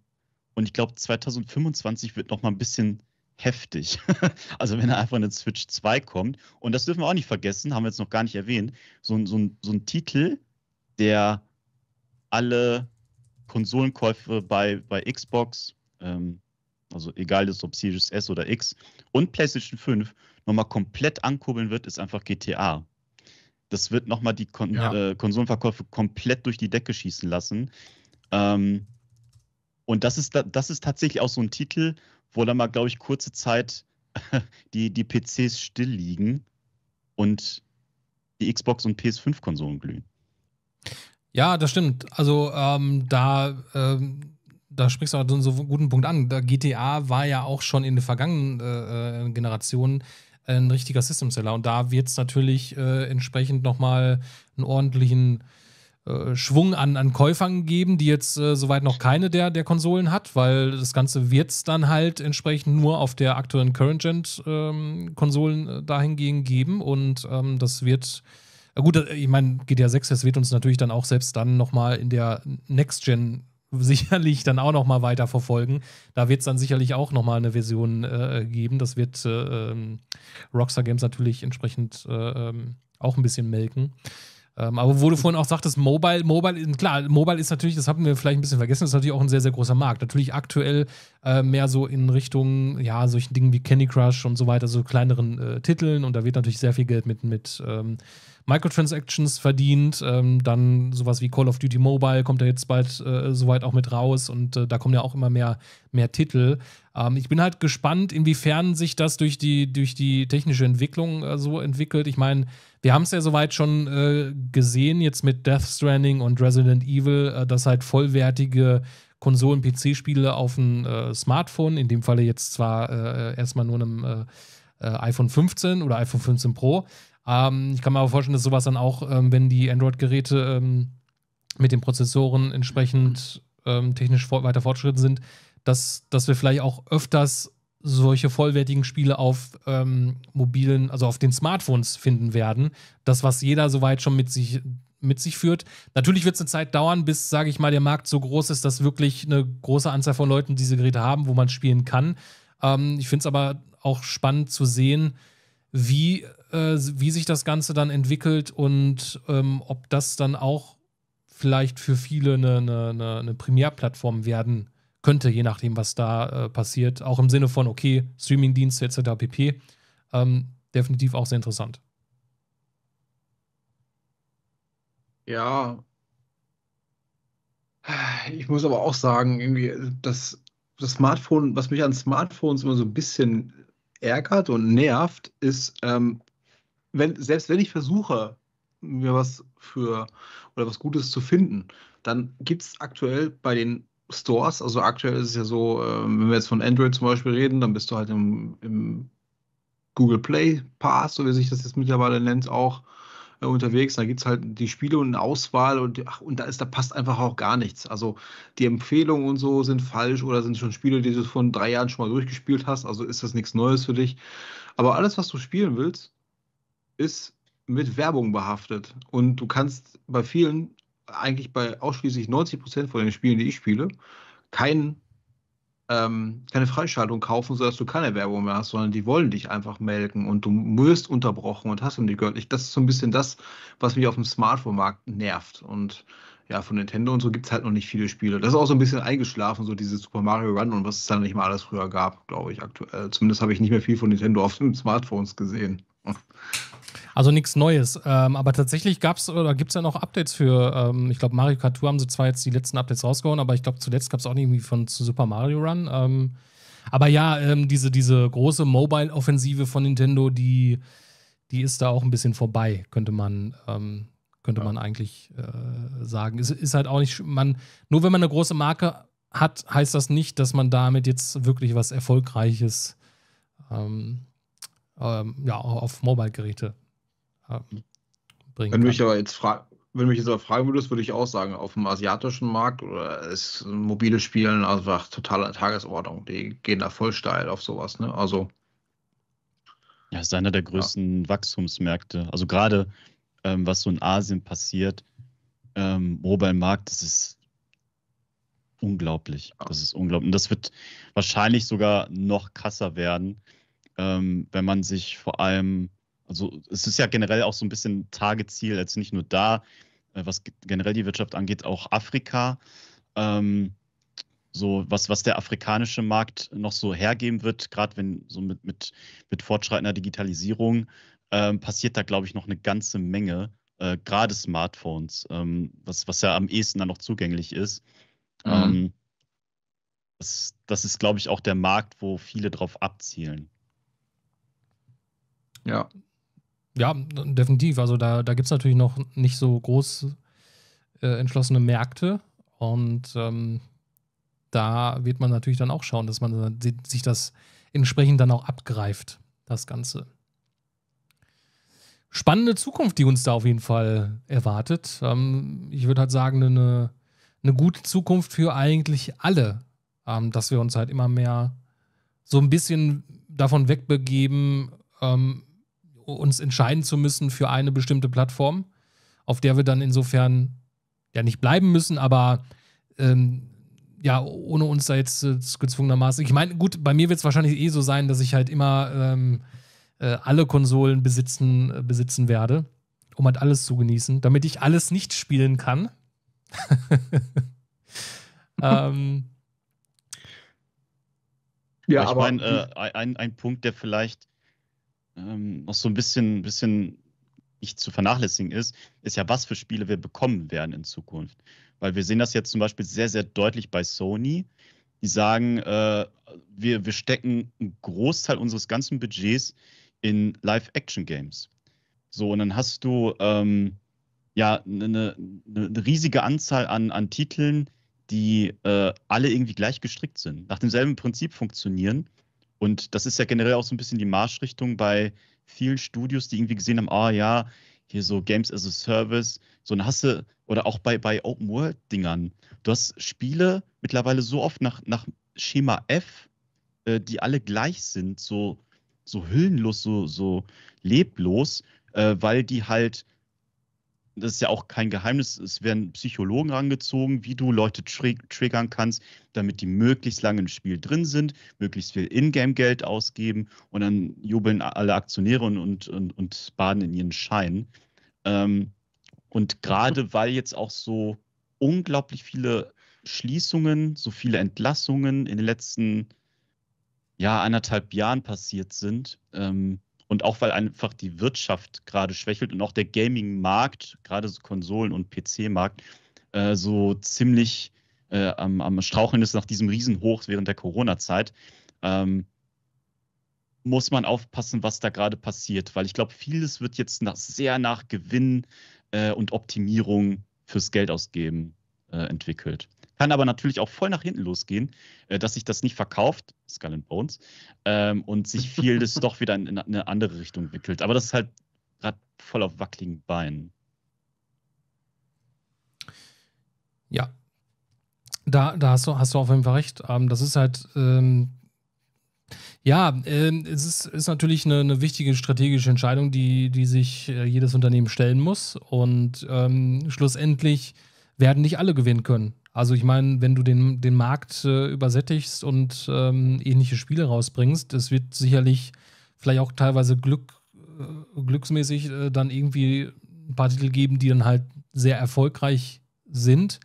und ich glaube, 2025 wird noch mal ein bisschen heftig. also wenn er einfach eine Switch 2 kommt. Und das dürfen wir auch nicht vergessen, haben wir jetzt noch gar nicht erwähnt. So, ein, so, so ein Titel, der alle Konsolenkäufe bei, bei Xbox, ähm, also egal ob Series S oder X und PlayStation 5 nochmal komplett ankurbeln wird, ist einfach GTA. Das wird nochmal die Kon ja. äh, Konsolenverkäufe komplett durch die Decke schießen lassen. Ähm, und das ist, das ist tatsächlich auch so ein Titel, wo dann mal, glaube ich, kurze Zeit die, die PCs still liegen und die Xbox und PS5-Konsolen glühen.
Ja, das stimmt. Also ähm, da, ähm, da sprichst du auch so einen guten Punkt an. Da GTA war ja auch schon in den vergangenen äh, äh Generationen ein richtiger System Seller und da wird es natürlich äh, entsprechend nochmal einen ordentlichen äh, Schwung an, an Käufern geben, die jetzt äh, soweit noch keine der, der Konsolen hat, weil das Ganze wird es dann halt entsprechend nur auf der aktuellen Current-Gen-Konsolen ähm, äh, dahingehend geben und ähm, das wird. Äh, gut, ich meine, GTA 6, das wird uns natürlich dann auch selbst dann nochmal in der Next-Gen sicherlich dann auch nochmal weiter verfolgen. Da wird es dann sicherlich auch nochmal eine Version äh, geben. Das wird äh, ähm, Rockstar Games natürlich entsprechend ähm, auch ein bisschen melken. Ähm, aber wo du vorhin auch sagtest, Mobile, Mobile, klar, Mobile ist natürlich, das haben wir vielleicht ein bisschen vergessen, ist natürlich auch ein sehr, sehr großer Markt. Natürlich aktuell äh, mehr so in Richtung, ja, solchen Dingen wie Candy Crush und so weiter, so kleineren äh, Titeln und da wird natürlich sehr viel Geld mit, mit ähm, Microtransactions verdient. Ähm, dann sowas wie Call of Duty Mobile kommt ja jetzt bald äh, soweit auch mit raus und äh, da kommen ja auch immer mehr, mehr Titel. Ähm, ich bin halt gespannt, inwiefern sich das durch die, durch die technische Entwicklung äh, so entwickelt. Ich meine, wir haben es ja soweit schon äh, gesehen, jetzt mit Death Stranding und Resident Evil, äh, dass halt vollwertige Konsolen-PC-Spiele auf dem äh, Smartphone, in dem Falle jetzt zwar äh, äh, erstmal nur einem iPhone 15 oder iPhone 15 Pro, ähm, ich kann mir aber vorstellen, dass sowas dann auch, ähm, wenn die Android-Geräte ähm, mit den Prozessoren entsprechend ähm, technisch weiter fortgeschritten sind, dass, dass wir vielleicht auch öfters solche vollwertigen Spiele auf ähm, mobilen, also auf den Smartphones finden werden. Das, was jeder soweit schon mit sich, mit sich führt. Natürlich wird es eine Zeit dauern, bis, sage ich mal, der Markt so groß ist, dass wirklich eine große Anzahl von Leuten diese Geräte haben, wo man spielen kann. Ähm, ich finde es aber auch spannend zu sehen, wie, äh, wie sich das Ganze dann entwickelt und ähm, ob das dann auch vielleicht für viele eine, eine, eine Primärplattform werden könnte, je nachdem, was da äh, passiert. Auch im Sinne von, okay, Streamingdienste etc. pp. Ähm, definitiv auch sehr interessant.
Ja. Ich muss aber auch sagen, irgendwie, äh, das, das Smartphone, was mich an Smartphones immer so ein bisschen ärgert und nervt, ist, ähm, wenn, selbst wenn ich versuche, mir was für oder was Gutes zu finden, dann gibt es aktuell bei den Stores. Also aktuell ist es ja so, ähm, wenn wir jetzt von Android zum Beispiel reden, dann bist du halt im, im Google Play Pass, so wie sich das jetzt mittlerweile nennt, auch äh, unterwegs. Da gibt es halt die Spiele und eine Auswahl und, ach, und da ist, da passt einfach auch gar nichts. Also die Empfehlungen und so sind falsch oder sind schon Spiele, die du vor drei Jahren schon mal durchgespielt hast. Also ist das nichts Neues für dich. Aber alles, was du spielen willst, ist mit Werbung behaftet. Und du kannst bei vielen eigentlich bei ausschließlich 90 Prozent von den Spielen, die ich spiele, kein, ähm, keine Freischaltung kaufen, sodass du keine Werbung mehr hast, sondern die wollen dich einfach melken und du wirst unterbrochen und hast um die göttlich. Das ist so ein bisschen das, was mich auf dem Smartphone-Markt nervt. Und ja, von Nintendo und so gibt es halt noch nicht viele Spiele. Das ist auch so ein bisschen eingeschlafen, so diese Super Mario Run und was es dann nicht mal alles früher gab, glaube ich, aktuell. Zumindest habe ich nicht mehr viel von Nintendo auf den Smartphones gesehen.
Also nichts Neues. Ähm, aber tatsächlich gab es oder gibt es ja noch Updates für, ähm, ich glaube, Mario Kart Tour haben sie zwar jetzt die letzten Updates rausgehauen, aber ich glaube, zuletzt gab es auch irgendwie von zu Super Mario Run. Ähm, aber ja, ähm, diese, diese große Mobile-Offensive von Nintendo, die, die ist da auch ein bisschen vorbei, könnte man, ähm, könnte ja. man eigentlich äh, sagen. Es ist halt auch nicht, man, nur wenn man eine große Marke hat, heißt das nicht, dass man damit jetzt wirklich was Erfolgreiches ähm, ähm, ja, auf Mobile-Geräte ähm, bringen Wenn kann. mich
aber jetzt fragen. Wenn mich jetzt aber fragen würdest, würde ich auch sagen, auf dem asiatischen Markt ist mobile
Spielen einfach total Tagesordnung. Die gehen da voll steil auf sowas. Ne? Also ja, ist einer der größten ja. Wachstumsmärkte. Also gerade ähm, was so in Asien passiert, ähm, Mobile Markt, das ist unglaublich. Ja. Das ist unglaublich. Und das wird wahrscheinlich sogar noch krasser werden, ähm, wenn man sich vor allem also es ist ja generell auch so ein bisschen Tageziel, jetzt nicht nur da, äh, was generell die Wirtschaft angeht, auch Afrika. Ähm, so was, was der afrikanische Markt noch so hergeben wird, gerade wenn so mit, mit, mit fortschreitender Digitalisierung, ähm, passiert da, glaube ich, noch eine ganze Menge, äh, gerade Smartphones, ähm, was, was ja am ehesten dann noch zugänglich ist. Mhm. Ähm, das, das ist, glaube ich, auch der Markt, wo viele drauf abzielen. Ja,
ja, definitiv. Also da, da gibt es natürlich noch nicht so groß äh, entschlossene Märkte. Und ähm, da wird man natürlich dann auch schauen, dass man sich das entsprechend dann auch abgreift, das Ganze. Spannende Zukunft, die uns da auf jeden Fall erwartet. Ähm, ich würde halt sagen, eine, eine gute Zukunft für eigentlich alle, ähm, dass wir uns halt immer mehr so ein bisschen davon wegbegeben, ähm, uns entscheiden zu müssen für eine bestimmte Plattform, auf der wir dann insofern ja nicht bleiben müssen, aber ähm, ja, ohne uns da jetzt äh, gezwungenermaßen. Ich meine, gut, bei mir wird es wahrscheinlich eh so sein, dass ich halt immer ähm, äh, alle Konsolen besitzen, äh, besitzen werde, um halt alles zu genießen, damit ich alles nicht spielen kann. ähm,
ja, aber ich meine, äh, ein, ein Punkt, der vielleicht ähm, noch so ein bisschen, bisschen nicht zu vernachlässigen ist, ist ja, was für Spiele wir bekommen werden in Zukunft. Weil wir sehen das jetzt zum Beispiel sehr, sehr deutlich bei Sony. Die sagen, äh, wir, wir stecken einen Großteil unseres ganzen Budgets in Live-Action-Games. So, und dann hast du ähm, ja eine, ne, ne, eine riesige Anzahl an, an Titeln, die äh, alle irgendwie gleich gestrickt sind, nach demselben Prinzip funktionieren und das ist ja generell auch so ein bisschen die Marschrichtung bei vielen Studios, die irgendwie gesehen haben, ah ja, hier so Games as a Service, so eine Hasse oder auch bei, bei Open World-Dingern. Du hast Spiele mittlerweile so oft nach, nach Schema F, äh, die alle gleich sind, so, so hüllenlos, so, so leblos, äh, weil die halt das ist ja auch kein Geheimnis, es werden Psychologen rangezogen, wie du Leute triggern kannst, damit die möglichst lange im Spiel drin sind, möglichst viel Ingame-Geld ausgeben und dann jubeln alle Aktionäre und, und, und, und baden in ihren Schein. Ähm, und gerade weil jetzt auch so unglaublich viele Schließungen, so viele Entlassungen in den letzten ja, anderthalb Jahren passiert sind, ähm, und auch weil einfach die Wirtschaft gerade schwächelt und auch der Gaming-Markt, gerade so Konsolen- und PC-Markt, äh, so ziemlich äh, am, am, Straucheln ist nach diesem Riesenhoch während der Corona-Zeit. Ähm, muss man aufpassen, was da gerade passiert, weil ich glaube, vieles wird jetzt nach, sehr nach Gewinn äh, und Optimierung fürs Geld ausgeben äh, entwickelt. Kann aber natürlich auch voll nach hinten losgehen, äh, dass sich das nicht verkauft, Skull and Bones, ähm, und sich vieles doch wieder in, in, eine andere Richtung wickelt. Aber das ist halt gerade voll auf wackeligen Beinen. Ja.
Da, da hast, du, hast du auf jeden Fall recht. Ähm, das ist halt, ähm, ja, ähm, es ist, ist natürlich eine, eine, wichtige strategische Entscheidung, die, die sich äh, jedes Unternehmen stellen muss. Und ähm, schlussendlich werden nicht alle gewinnen können. Also ich meine, wenn du den, den Markt äh, übersättigst und ähm, ähnliche Spiele rausbringst, das wird sicherlich vielleicht auch teilweise Glück, äh, glücksmäßig äh, dann irgendwie ein paar Titel geben, die dann halt sehr erfolgreich sind.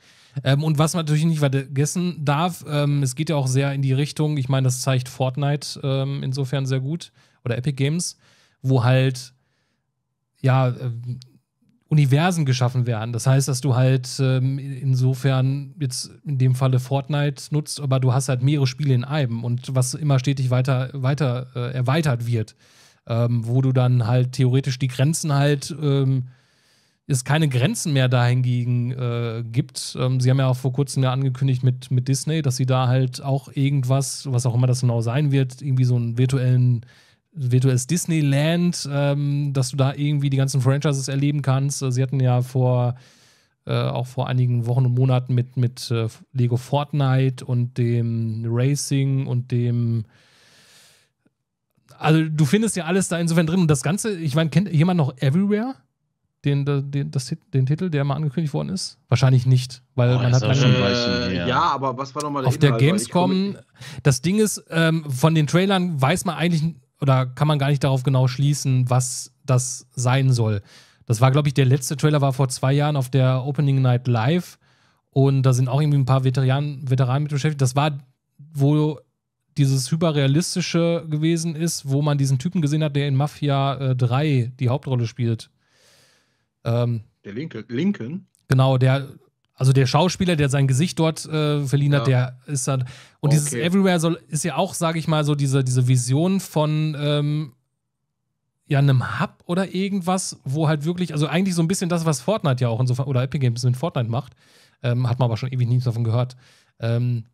Ähm, und was man natürlich nicht vergessen darf, ähm, es geht ja auch sehr in die Richtung, ich meine, das zeigt Fortnite ähm, insofern sehr gut oder Epic Games, wo halt ja ähm, Universen geschaffen werden. Das heißt, dass du halt ähm, insofern jetzt in dem Falle Fortnite nutzt, aber du hast halt mehrere Spiele in einem und was immer stetig weiter, weiter äh, erweitert wird, ähm, wo du dann halt theoretisch die Grenzen halt ähm, es keine Grenzen mehr dahingegen äh, gibt. Ähm, sie haben ja auch vor kurzem ja angekündigt mit, mit Disney, dass sie da halt auch irgendwas, was auch immer das genau sein wird, irgendwie so einen virtuellen virtuelles Disneyland, ähm, dass du da irgendwie die ganzen Franchises erleben kannst. Äh, sie hatten ja vor äh, auch vor einigen Wochen und Monaten mit, mit äh, Lego Fortnite und dem Racing und dem also du findest ja alles da insofern drin. Und das Ganze, ich meine, kennt jemand noch Everywhere? Den, den, das, den Titel, der mal angekündigt worden ist? Wahrscheinlich nicht, weil oh, man hat schon äh, ja. aber was war nochmal der Auf Inhalt, der Gamescom, das Ding ist, ähm, von den Trailern weiß man eigentlich oder kann man gar nicht darauf genau schließen, was das sein soll. Das war, glaube ich, der letzte Trailer war vor zwei Jahren auf der Opening Night Live und da sind auch irgendwie ein paar Veteranen, Veteranen mit beschäftigt. Das war, wo dieses hyperrealistische gewesen ist, wo man diesen Typen gesehen hat, der in Mafia äh, 3 die Hauptrolle spielt. Ähm, der Lincoln? Genau, der also der Schauspieler, der sein Gesicht dort äh, verliehen hat, der ist dann. Und okay. dieses Everywhere soll, ist ja auch, sage ich mal, so diese, diese Vision von ähm, ja, einem Hub oder irgendwas, wo halt wirklich, also eigentlich so ein bisschen das, was Fortnite ja auch insofern, oder Epic Games mit Fortnite macht, ähm, hat man aber schon ewig nichts davon gehört. Ähm,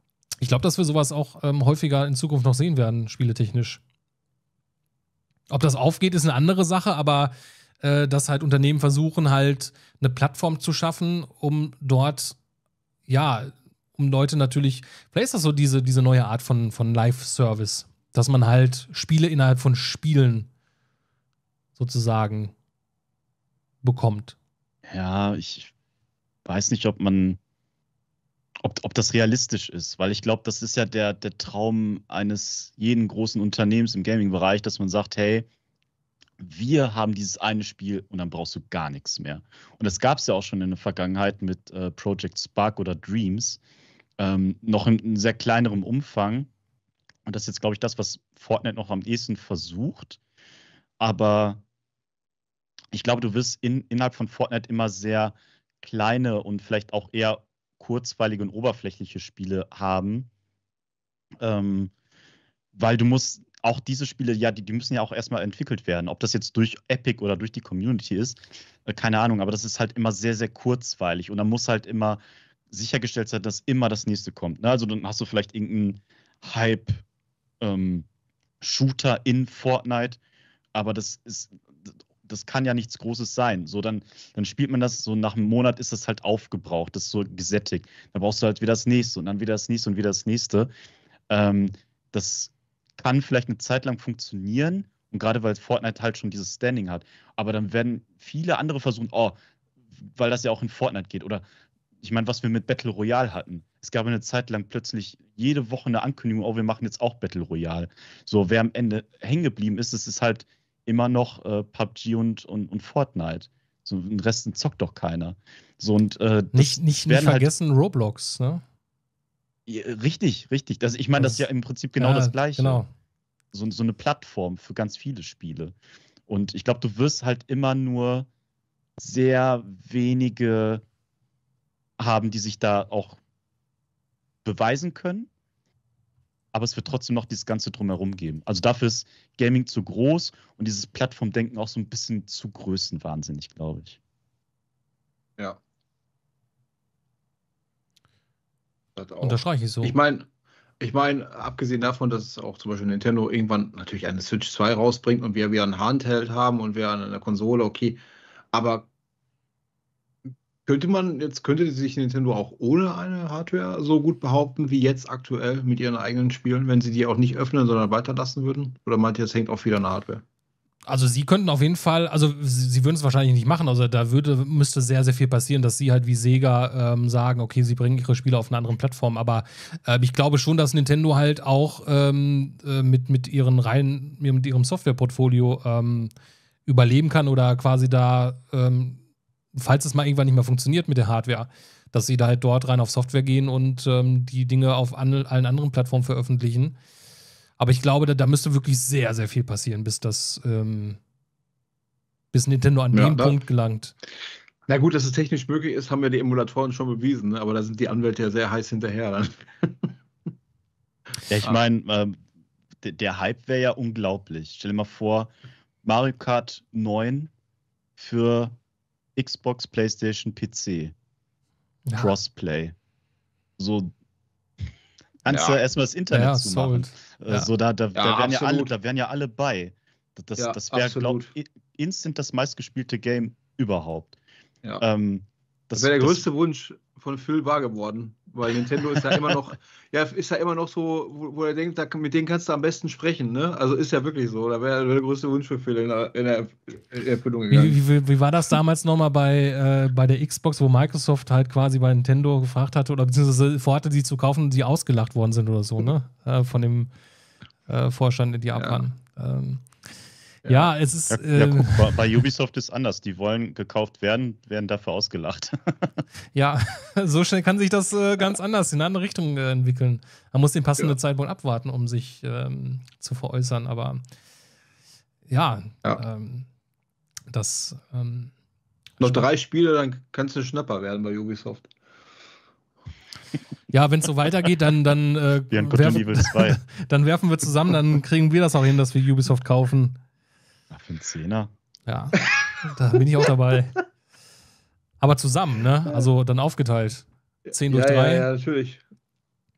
ich glaube, dass wir sowas auch ähm, häufiger in Zukunft noch sehen werden, spieletechnisch. Ob das aufgeht, ist eine andere Sache, aber äh, dass halt Unternehmen versuchen, halt eine Plattform zu schaffen, um dort, ja, um Leute natürlich, vielleicht ist das so diese, diese neue Art von, von Live-Service, dass man halt Spiele innerhalb von Spielen sozusagen bekommt.
Ja, ich weiß nicht, ob man, ob, ob das realistisch ist, weil ich glaube, das ist ja der, der Traum eines jeden großen Unternehmens im Gaming-Bereich, dass man sagt, hey, wir haben dieses eine Spiel und dann brauchst du gar nichts mehr. Und das gab es ja auch schon in der Vergangenheit mit äh, Project Spark oder Dreams, ähm, noch in, in sehr kleinerem Umfang. Und das ist jetzt, glaube ich, das, was Fortnite noch am ehesten versucht. Aber ich glaube, du wirst in, innerhalb von Fortnite immer sehr kleine und vielleicht auch eher kurzweilige und oberflächliche Spiele haben. Ähm, weil du musst auch diese Spiele, ja, die, die müssen ja auch erstmal entwickelt werden. Ob das jetzt durch Epic oder durch die Community ist, äh, keine Ahnung, aber das ist halt immer sehr, sehr kurzweilig und dann muss halt immer sichergestellt sein, dass immer das nächste kommt. Ne? Also dann hast du vielleicht irgendeinen Hype-Shooter ähm, in Fortnite, aber das ist, das kann ja nichts Großes sein. So, dann, dann spielt man das so, nach einem Monat ist das halt aufgebraucht, das ist so gesättigt. Dann brauchst du halt wieder das nächste und dann wieder das nächste und wieder das nächste. Ähm, das kann vielleicht eine Zeit lang funktionieren. Und gerade weil Fortnite halt schon dieses Standing hat. Aber dann werden viele andere versuchen, oh, weil das ja auch in Fortnite geht. Oder ich meine, was wir mit Battle Royale hatten. Es gab eine Zeit lang plötzlich jede Woche eine Ankündigung, oh, wir machen jetzt auch Battle Royale. So, wer am Ende hängen geblieben ist, das ist halt immer noch äh, PUBG und, und, und Fortnite. So, den Rest zockt doch keiner. So, und, äh, nicht, nicht, nicht halt vergessen
halt Roblox, ne?
Richtig, richtig. Das, ich meine, das, das ist ja im Prinzip genau ja, das Gleiche. Genau. So, so eine Plattform für ganz viele Spiele. Und ich glaube, du wirst halt immer nur sehr wenige haben, die sich da auch beweisen können. Aber es wird trotzdem noch dieses Ganze drumherum geben. Also dafür ist Gaming zu groß und dieses Plattformdenken auch so ein bisschen zu größenwahnsinnig, glaube ich. Ja, Das
auch. Unterstreiche ich so. Ich meine, ich meine, abgesehen davon, dass auch zum Beispiel Nintendo irgendwann natürlich eine Switch 2 rausbringt und wir wieder ein Handheld haben und wir eine Konsole, okay. Aber könnte man, jetzt könnte sich Nintendo auch ohne eine Hardware so gut behaupten wie jetzt aktuell mit ihren eigenen Spielen, wenn sie die auch nicht öffnen, sondern weiterlassen würden? Oder meint ihr, es hängt auch wieder an der Hardware?
also sie könnten auf jeden Fall, also sie würden es wahrscheinlich nicht machen, also da würde, müsste sehr, sehr viel passieren, dass sie halt wie Sega ähm, sagen, okay, sie bringen ihre Spiele auf eine andere Plattform, aber äh, ich glaube schon, dass Nintendo halt auch ähm, äh, mit, mit ihren rein, mit ihrem Softwareportfolio ähm, überleben kann oder quasi da, ähm, falls es mal irgendwann nicht mehr funktioniert mit der Hardware, dass sie da halt dort rein auf Software gehen und ähm, die Dinge auf an, allen anderen Plattformen veröffentlichen. Aber ich glaube, da, da müsste wirklich sehr, sehr viel passieren, bis das, ähm, bis Nintendo an ja, den Punkt gelangt. Na gut, dass
es technisch möglich ist, haben ja die Emulatoren schon bewiesen, ne? aber da sind die Anwälte ja sehr heiß hinterher dann.
ja, ich meine, ähm, der Hype wäre ja unglaublich. Stell dir mal vor, Mario Kart 9 für Xbox, PlayStation, PC. Ja. Crossplay. So kannst ja. ja erstmal das Internet ja, zumachen. Äh, ja. So, da, da, da, wären ja alle, da wären ja alle bei. Das, ja, das wäre, glaube ich, instant das meistgespielte Game überhaupt. Ja. Ähm, das, das wäre der größte Wunsch von Phil wahr geworden. Weil Nintendo ist ja immer noch, ja,
ist ja immer noch so, wo, wo er denkt, da, mit denen kannst du am besten sprechen, ne? Also ist ja wirklich so. Da wäre wär der größte Wunsch für Phil in der, in der Erfüllung gegangen. Wie, wie,
wie, war das damals nochmal bei, äh, bei der Xbox, wo Microsoft halt quasi bei Nintendo gefragt hatte oder beziehungsweise vorhatte, sie zu kaufen, die ausgelacht worden sind oder so, ne? Äh, von dem äh, Vorstand, in Japan. Ja. Ähm,
ja, es ist. Äh, ja, guck, bei Ubisoft ist anders. Die wollen gekauft werden, werden dafür ausgelacht.
ja, so schnell kann sich das äh, ganz anders in eine andere Richtung äh, entwickeln. Man muss den passenden ja. Zeitpunkt abwarten, um sich ähm, zu veräußern. Aber ja, ja. Ähm, das. Ähm, Noch drei
Spiele, dann kannst du Schnapper werden bei Ubisoft.
Ja, wenn es so weitergeht, dann, dann, äh, werfen, dann werfen wir zusammen, dann kriegen wir das auch hin, dass wir Ubisoft kaufen.
Ach, für einen Zehner.
Ja, da bin ich auch dabei. Aber zusammen, ne? Also dann aufgeteilt. Zehn durch ja, 3. Ja, ja,
natürlich.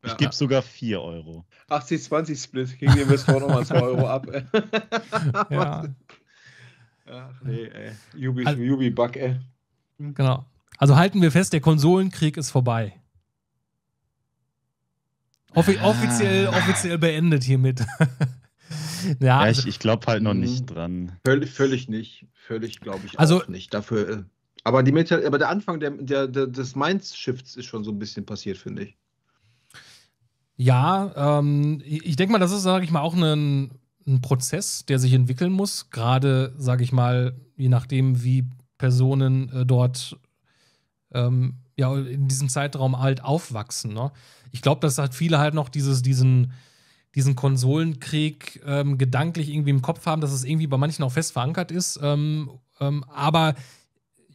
Ich ja. gebe sogar
4 Euro.
80-20-Split. Gegen die vor nochmal 2 Euro ab. ja. Ach nee, ey. jubi Bug, ey.
Genau. Also halten wir fest, der Konsolenkrieg ist vorbei. Offi ah. offiziell, offiziell beendet hiermit.
ja, ja, also ich, ich glaube halt noch nicht
hm. dran. Völlig, völlig nicht. Völlig glaube ich also, auch nicht. Dafür. Äh, aber, die Meta, aber der Anfang der, der, der des Minds-Shifts ist schon so ein bisschen passiert, finde ich.
Ja, ähm, ich denke mal, das ist, sage ich mal, auch ein, ein Prozess, der sich entwickeln muss. Gerade, sage ich mal, je nachdem, wie Personen äh, dort ähm, ja, in diesem Zeitraum halt aufwachsen. Ne? Ich glaube, dass halt viele halt noch dieses, diesen diesen Konsolenkrieg ähm, gedanklich irgendwie im Kopf haben, dass es irgendwie bei manchen auch fest verankert ist. Ähm, ähm, aber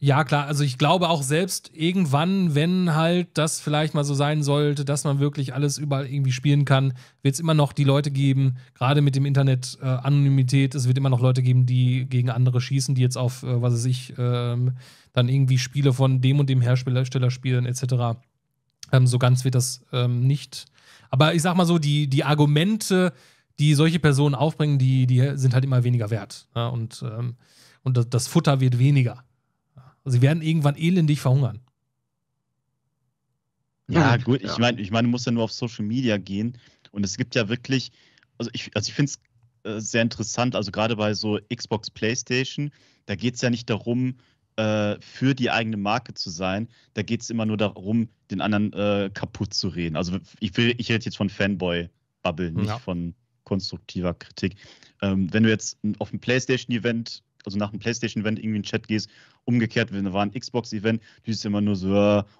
ja, klar, also ich glaube auch selbst irgendwann, wenn halt das vielleicht mal so sein sollte, dass man wirklich alles überall irgendwie spielen kann, wird es immer noch die Leute geben, gerade mit dem Internet äh, Anonymität, es wird immer noch Leute geben, die gegen andere schießen, die jetzt auf, äh, was weiß ich, ähm, dann irgendwie Spiele von dem und dem Hersteller spielen etc. Ähm, so ganz wird das ähm, nicht aber ich sag mal so, die, die Argumente, die solche Personen aufbringen, die, die sind halt immer weniger wert. Ja, und ähm, und das, Futter wird weniger. Also sie werden irgendwann elendig verhungern.
Ja, gut, ja. ich meine, ich mein, du musst ja nur auf Social Media gehen. Und es gibt ja wirklich, also ich, also ich finde es äh, sehr interessant, also gerade bei so Xbox, PlayStation, da geht es ja nicht darum, äh, für die eigene Marke zu sein. Da geht es immer nur darum, den anderen äh, kaputt zu reden. Also ich, will, ich rede jetzt von Fanboy-Bubble, nicht ja. von konstruktiver Kritik. Ähm, wenn du jetzt auf ein PlayStation-Event, also nach einem PlayStation-Event irgendwie in den Chat gehst, umgekehrt, wenn da war ein Xbox-Event, du siehst immer nur so,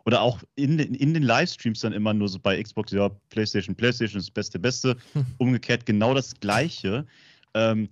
oder auch in, in den Livestreams dann immer nur so bei Xbox, ja, PlayStation, PlayStation ist das Beste, Beste. Umgekehrt genau das Gleiche. Ähm,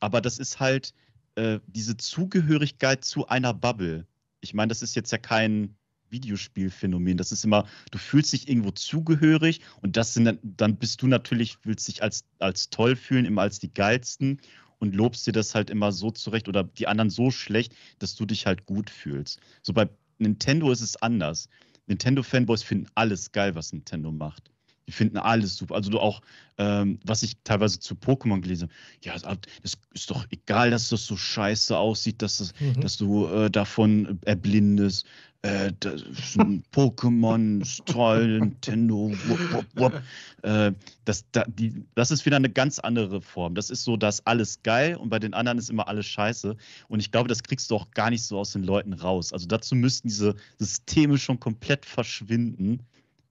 aber das ist halt, äh, diese Zugehörigkeit zu einer Bubble. Ich meine, das ist jetzt ja kein Videospielphänomen. Das ist immer, du fühlst dich irgendwo zugehörig und das sind dann, dann bist du natürlich, willst dich als, als toll fühlen, immer als die geilsten und lobst dir das halt immer so zurecht oder die anderen so schlecht, dass du dich halt gut fühlst. So bei Nintendo ist es anders. Nintendo-Fanboys finden alles geil, was Nintendo macht die finden alles super. Also du auch, ähm, was ich teilweise zu Pokémon gelesen habe, ja, es ist doch egal, dass das so scheiße aussieht, dass, das, mhm. dass du äh, davon äh, erblindest. Äh, das ist ein Pokémon, ist toll, Nintendo, wupp, wupp, wupp. Äh, das, da, die, das ist wieder eine ganz andere Form. Das ist so, dass alles geil und bei den anderen ist immer alles scheiße. Und ich glaube, das kriegst du auch gar nicht so aus den Leuten raus. Also dazu müssten diese Systeme schon komplett verschwinden,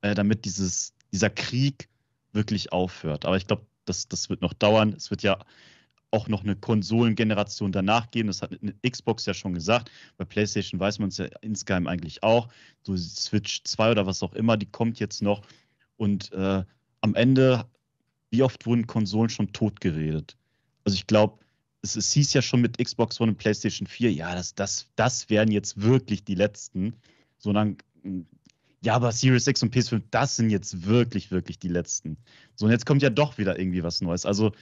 äh, damit dieses, dieser Krieg wirklich aufhört. Aber ich glaube, das, das wird noch dauern. Es wird ja auch noch eine Konsolengeneration danach geben. Das hat Xbox ja schon gesagt. Bei PlayStation weiß man es ja insgeheim eigentlich auch. So Switch 2 oder was auch immer, die kommt jetzt noch. Und äh, am Ende, wie oft wurden Konsolen schon tot geredet? Also ich glaube, es, es, hieß ja schon mit Xbox One und PlayStation 4, ja, das, das, das wären jetzt wirklich die letzten. So dann hm, ja, aber Series X und PS5, das sind jetzt wirklich, wirklich die letzten. So, und jetzt kommt ja doch wieder irgendwie was Neues. Also,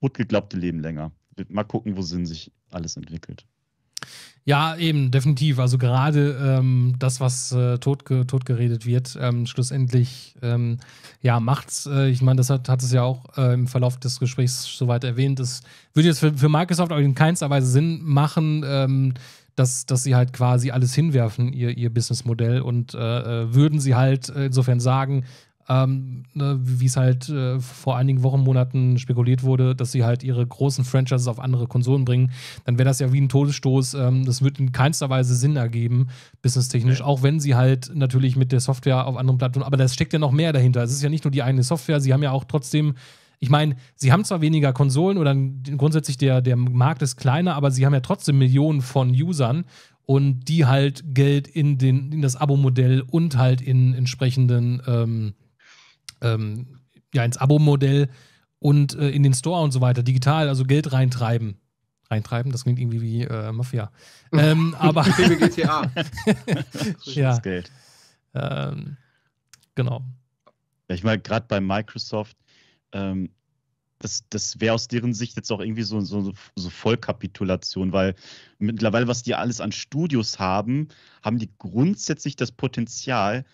totgeglaubte Leben länger. Mal gucken, wo Sinn sich alles entwickelt.
Ja, eben, definitiv. Also gerade ähm, das, was äh, totge totgeredet wird, ähm, schlussendlich ähm, ja, macht's. Äh, ich meine, das hat, hat es ja auch äh, im Verlauf des Gesprächs soweit erwähnt. Das würde jetzt für, für Microsoft auch in keinster Weise Sinn machen, ähm, dass, dass sie halt quasi alles hinwerfen, ihr, ihr Businessmodell und äh, äh würden sie halt äh, insofern sagen, ähm, ne, wie es halt äh, vor einigen Wochen, Monaten spekuliert wurde, dass sie halt ihre großen Franchises auf andere Konsolen bringen, dann wäre das ja wie ein Todesstoß. Ähm, das würde in keinster Weise Sinn ergeben, businesstechnisch, ja. auch wenn sie halt natürlich mit der Software auf anderen Plattformen, aber das steckt ja noch mehr dahinter. Es ist ja nicht nur die eigene Software, sie haben ja auch trotzdem ich meine, sie haben zwar weniger Konsolen oder grundsätzlich der, der Markt ist kleiner, aber sie haben ja trotzdem Millionen von Usern und die halt Geld in, den, in das Abo-Modell und halt in entsprechenden, ähm, ähm, ja, ins Abo-Modell und äh, in den Store und so weiter, digital, also Geld reintreiben. Reintreiben, das klingt irgendwie wie äh, Mafia. Ähm, aber. GTA. ja. Geld.
Ähm, genau. ich meine, gerade bei Microsoft, ähm, das, das wäre aus deren Sicht jetzt auch irgendwie so, so, so Vollkapitulation, weil mittlerweile, was die alles an Studios haben, haben die grundsätzlich das Potenzial,